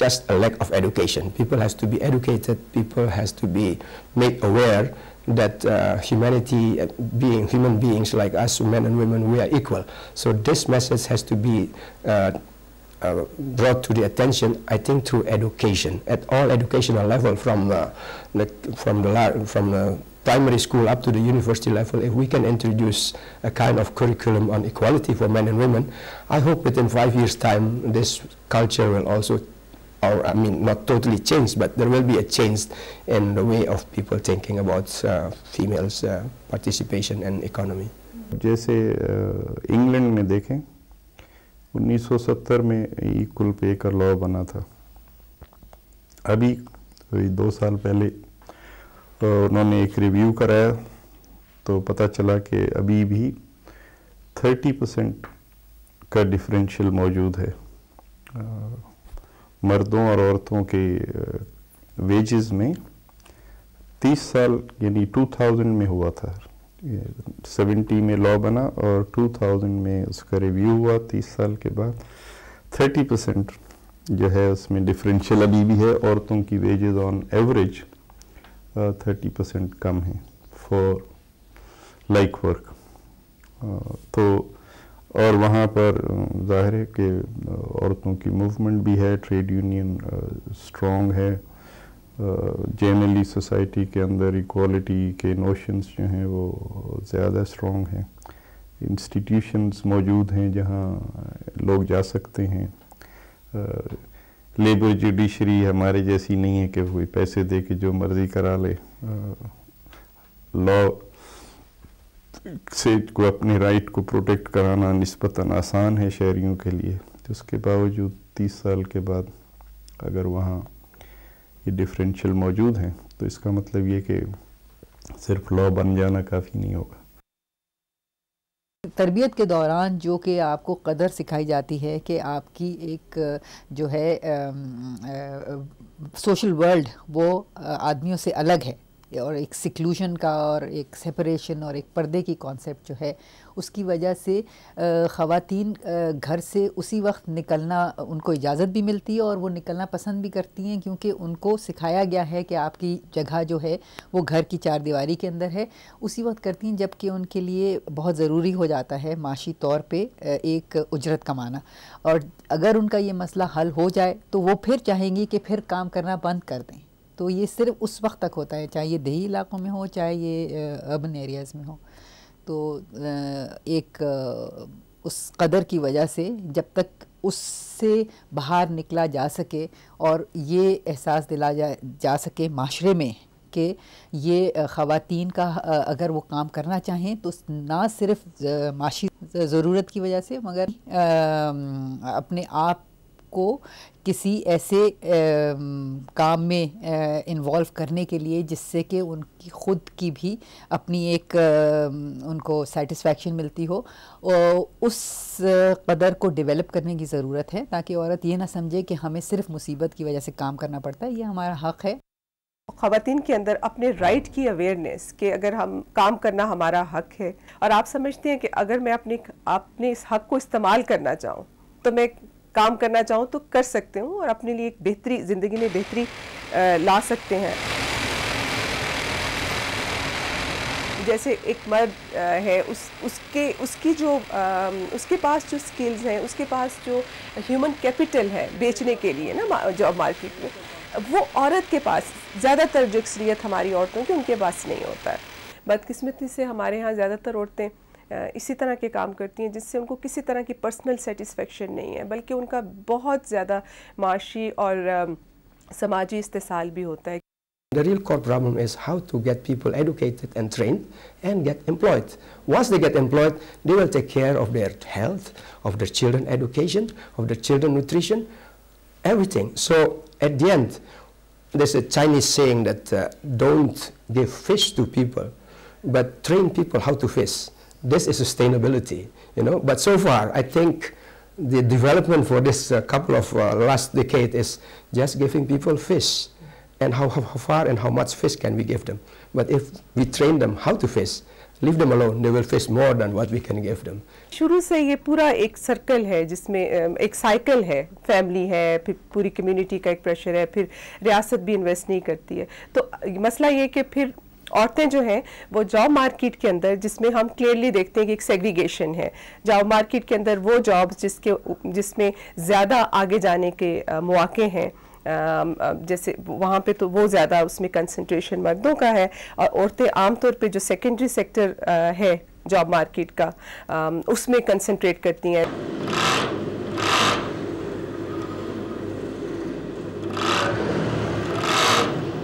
just a lack of education. People has to be educated. People has to be made aware that uh, humanity, uh, being human beings like us, men and women, we are equal. So this message has to be uh, uh, brought to the attention, I think, through education at all educational level, from uh, the from the from the primary school up to the university level. If we can introduce a kind of curriculum on equality for men and women, I hope within five years' time, this culture will also, or I mean, not totally change, but there will be a change in the way of people thinking about uh, females' uh, participation and economy. जैसे England uh, में देखें 1970 में कुल पे का law बना था अभी दो साल पहले उन्होंने एक रिव्यू कराया तो पता चला कि अभी भी 30 परसेंट का डिफरेंशियल मौजूद है मर्दों और औरतों के वेजेस में 30 साल यानी 2000 में हुआ था सेवेंटी में लॉ बना और 2000 में उसका रिव्यू हुआ तीस साल के बाद थर्टी परसेंट जो है उसमें डिफरेंशियल अभी भी है औरतों की wages on average thirty percent कम है फॉर लाइक वर्क तो और वहाँ पर जाहिर है कि औरतों की मूवमेंट भी है ट्रेड यूनियन स्ट्रॉन्ग है जनरली सोसाइटी के अंदर इक्वालिटी के नोशंस जो हैं वो ज़्यादा स्ट्रॉन्ग हैं इंस्टीट्यूशंस मौजूद हैं जहाँ लोग जा सकते हैं लेबर जुडिशरी हमारे जैसी नहीं है कि कोई पैसे दे के जो मर्ज़ी करा ले लॉ से को अपने राइट को प्रोटेक्ट कराना नस्बता आसान है शहरीों के लिए तो उसके बावजूद तीस साल के बाद अगर वहाँ ये डिफरेंशियल मौजूद हैं तो इसका मतलब ये कि सिर्फ लॉ बन जाना काफ़ी नहीं होगा तरबियत के दौरान जो कि आपको कदर सिखाई जाती है कि आपकी एक जो है आ, आ, सोशल वर्ल्ड वो आदमियों से अलग है और एक सिक्लूजन का और एक सेपरेशन और एक पर्दे की कॉन्सेप्ट जो है उसकी वजह से ख़वातीन घर से उसी वक्त निकलना उनको इजाज़त भी मिलती है और वो निकलना पसंद भी करती हैं क्योंकि उनको सिखाया गया है कि आपकी जगह जो है वो घर की चार दीवारी के अंदर है उसी वक्त करती हैं जबकि उनके लिए बहुत ज़रूरी हो जाता है माशी तौर पर एक उजरत कमाना और अगर उनका ये मसला हल हो जाए तो वो फिर चाहेंगी कि फिर काम करना बंद कर दें तो ये सिर्फ उस वक्त तक होता है चाहे ये दही इलाकों में हो चाहे ये अर्बन एरियाज़ में हो तो एक उस कदर की वजह से जब तक उससे बाहर निकला जा सके और ये एहसास दिला जा, जा सके माशरे में कि ये ख़वान का अगर वो काम करना चाहें तो ना सिर्फ माशी ज़रूरत की वजह से मगर अपने आप को किसी ऐसे आ, काम में इन्वॉल्व करने के लिए जिससे कि उनकी ख़ुद की भी अपनी एक आ, उनको सेटिस्फेक्शन मिलती हो उस कदर को डेवलप करने की ज़रूरत है ताकि औरत ये ना समझे कि हमें सिर्फ मुसीबत की वजह से काम करना पड़ता है ये हमारा हक़ है ख़वान के अंदर अपने राइट की अवेयरनेस कि अगर हम काम करना हमारा हक है और आप समझते हैं कि अगर मैं अपने अपने इस हक को इस्तेमाल करना चाहूँ तो मैं काम करना चाहूँ तो कर सकते हूँ और अपने लिए एक बेहतरी ज़िंदगी में बेहतरी ला सकते हैं जैसे एक मर्द है उस उसके उसकी जो उसके पास जो स्किल्स हैं उसके पास जो ह्यूमन कैपिटल है बेचने के लिए ना जॉब मार्केट में वो औरत के पास ज़्यादातर जो अक्सरियत हमारी औरतों की उनके पास नहीं होता है बदकिस्मती से हमारे यहाँ ज़्यादातर औरतें इसी तरह के काम करती हैं जिससे उनको किसी तरह की पर्सनल सेटिस्फेक्शन नहीं है बल्कि उनका बहुत ज़्यादा माशी और समाजी इस्तेसाल भी होता है The real core problem is how to get people educated and trained and get employed. Once they get employed, they will take care of their health, of their children education, of their children nutrition, everything. So at the end, there's a Chinese saying that uh, don't give fish to people, but train people how to fish. this is sustainability, you know. But so far, I think the development for this uh, couple of uh, last decade is just giving people fish and how, how, far and how much fish can we give them. But if we train them how to fish, leave them alone, they will fish more than what we can give them. शुरू से ये पूरा एक circle है जिसमें um, एक cycle है family है फिर पूरी कम्युनिटी का एक प्रेशर है फिर रियासत भी इन्वेस्ट नहीं करती है तो मसला ये कि फिर औरतें जो हैं वो जॉब मार्केट के अंदर जिसमें हम क्लियरली देखते हैं कि एक सेग्रीगेशन है जॉब मार्केट के अंदर वो जॉब्स जिसके जिसमें ज़्यादा आगे जाने के मौके हैं जैसे वहाँ पे तो वो ज़्यादा उसमें कंसंट्रेशन मर्दों का है और औरतें आमतौर पे जो सेकेंडरी सेक्टर है जॉब मार्केट का उसमें कंसंट्रेट करती हैं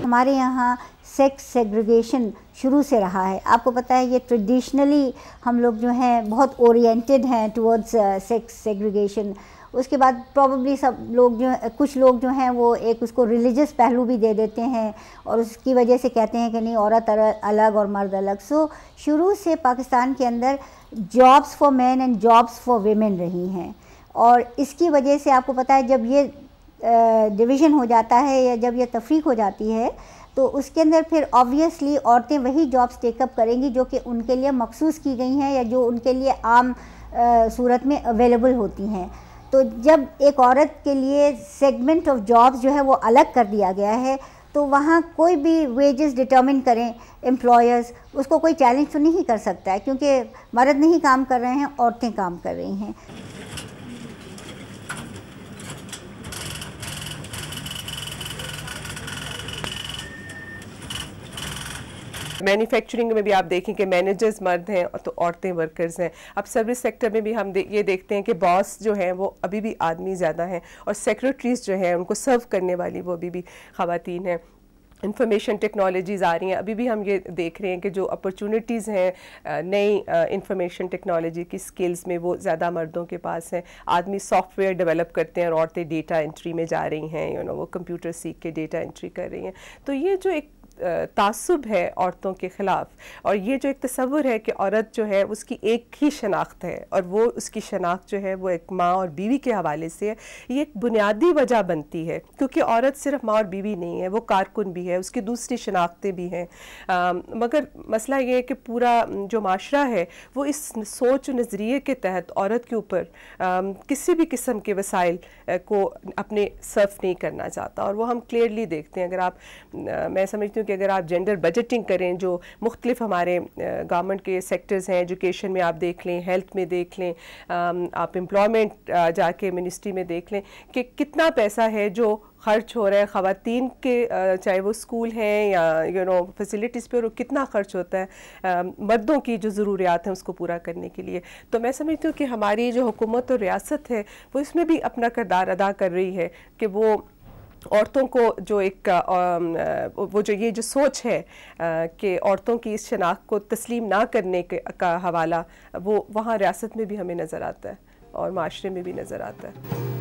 हमारे यहाँ सेक्स सेग्रीगेशन शुरू से रहा है आपको पता है ये ट्रेडिशनली हम लोग जो हैं बहुत ओरिएंटेड हैं टुवर्ड्स सेक्स सेग्रीगेशन उसके बाद प्रॉब्ली सब लोग जो कुछ लोग जो हैं वो एक उसको रिलीजियस पहलू भी दे देते हैं और उसकी वजह से कहते हैं कि नहीं औरत अलग और मर्द अलग सो शुरू से पाकिस्तान के अंदर jobs for man and jobs for women रही हैं और इसकी वजह से आपको पता है जब ये डिवीज़न uh, हो जाता है या जब यह तफरीक हो जाती है तो उसके अंदर फिर ऑब्वियसली औरतें वही जॉब्स टेकअप करेंगी जो कि उनके लिए मखसूस की गई हैं या जो उनके लिए आम आ, सूरत में अवेलेबल होती हैं तो जब एक औरत के लिए सेगमेंट ऑफ जॉब्स जो है वो अलग कर दिया गया है तो वहाँ कोई भी वेजेस डिटर्मिन करें एम्प्लॉयर्स उसको कोई चैलेंज तो नहीं कर सकता है क्योंकि मर्द नहीं काम कर रहे हैं औरतें काम कर रही हैं मैन्युफैक्चरिंग में भी आप देखें कि मैनेजर्स मर्द हैं तो औरतें वर्कर्स हैं अब सर्विस सेक्टर में भी हम दे, ये देखते हैं कि बॉस जो हैं वो अभी भी आदमी ज़्यादा हैं और सेक्रेटरीज जो हैं उनको सर्व करने वाली वो अभी भी खातन हैं इंफॉर्मेशन टेक्नोलॉजीज़ आ रही हैं अभी भी हम ये देख रहे हैं कि जो अपॉर्चुनिटीज़ हैं नई इंफॉर्मेशन टेक्नोलॉजी की स्किल्स में वो ज़्यादा मर्दों के पास हैं आदमी सॉफ्टवेयर डेवलप करते हैं और औरतें डेटा एंट्री में जा रही हैं यू नो वो कंप्यूटर सीख के डेटा एंट्री कर रही हैं तो ये जो एक तासुब है औरतों के ख़िलाफ़ और ये जो एक तस्वुर है कि औरत जो है उसकी एक ही शनाख्त है और वो उसकी शनाख्त जो है वो एक माँ और बीवी के हवाले से है ये एक बुनियादी वजह बनती है क्योंकि औरत सिर्फ माँ और बीवी नहीं है वो कारकुन भी है उसकी दूसरी शनाख्तें भी हैं मगर मसला ये है कि पूरा जो माशरा है वो इस सोच नज़रिए के तहत औरत के ऊपर किसी भी किस्म के वसाइल को अपने सर्फ नहीं करना चाहता और वो हम क्लियरली देखते हैं अगर आप आ, मैं समझती हूँ क्योंकि अगर आप जेंडर बजटिंग करें जो मुख्तलिफ हमारे गवर्नमेंट के सेक्टर्स हैं एजुकेशन में आप देख लें हेल्थ में देख लें आप एम्प्लॉयमेंट जाके मिनिस्ट्री में देख लें कि कितना पैसा है जो खर्च हो रहा है ख़वातीन के चाहे वो स्कूल हैं या यू नो फैसिलिटीज़ पर कितना खर्च होता है मर्दों की जो ज़रूरियात हैं उसको पूरा करने के लिए तो मैं समझती हूँ कि हमारी जो हुकूमत और रियासत है वो इसमें भी अपना किरदार अदा कर रही है कि वो औरतों को जो एक वो जो ये जो सोच है कि औरतों की इस शनाख्त को तस्लीम ना करने का हवाला वो वहाँ रियासत में भी हमें नज़र आता है और माशरे में भी नज़र आता है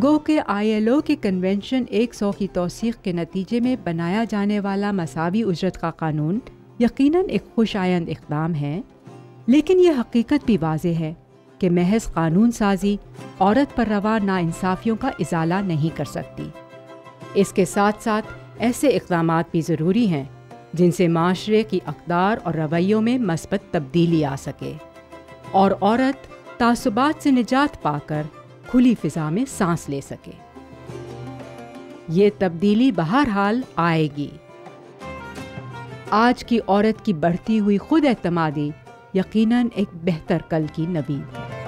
गो के आईएलओ के कन्वेंशन 100 की तोसीक के नतीजे में बनाया जाने वाला मसावी उजरत का कानून यकीनन एक खुश आयंद इकदाम है लेकिन यह हकीकत भी वाज है कि महज कानून साजी औरत पर रवा नाानसाफ़ियों का इजाला नहीं कर सकती इसके साथ साथ ऐसे इकदाम भी ज़रूरी हैं जिनसे माशरे की अकदार और रवैयों में मस्बत तब्दीली आ सके और औरत तासुबात से निजात पाकर खुली फिजा में सांस ले सके ये तब्दीली बहरहाल आएगी आज की औरत की बढ़ती हुई खुद एतमादी यकीनन एक बेहतर कल की नवीद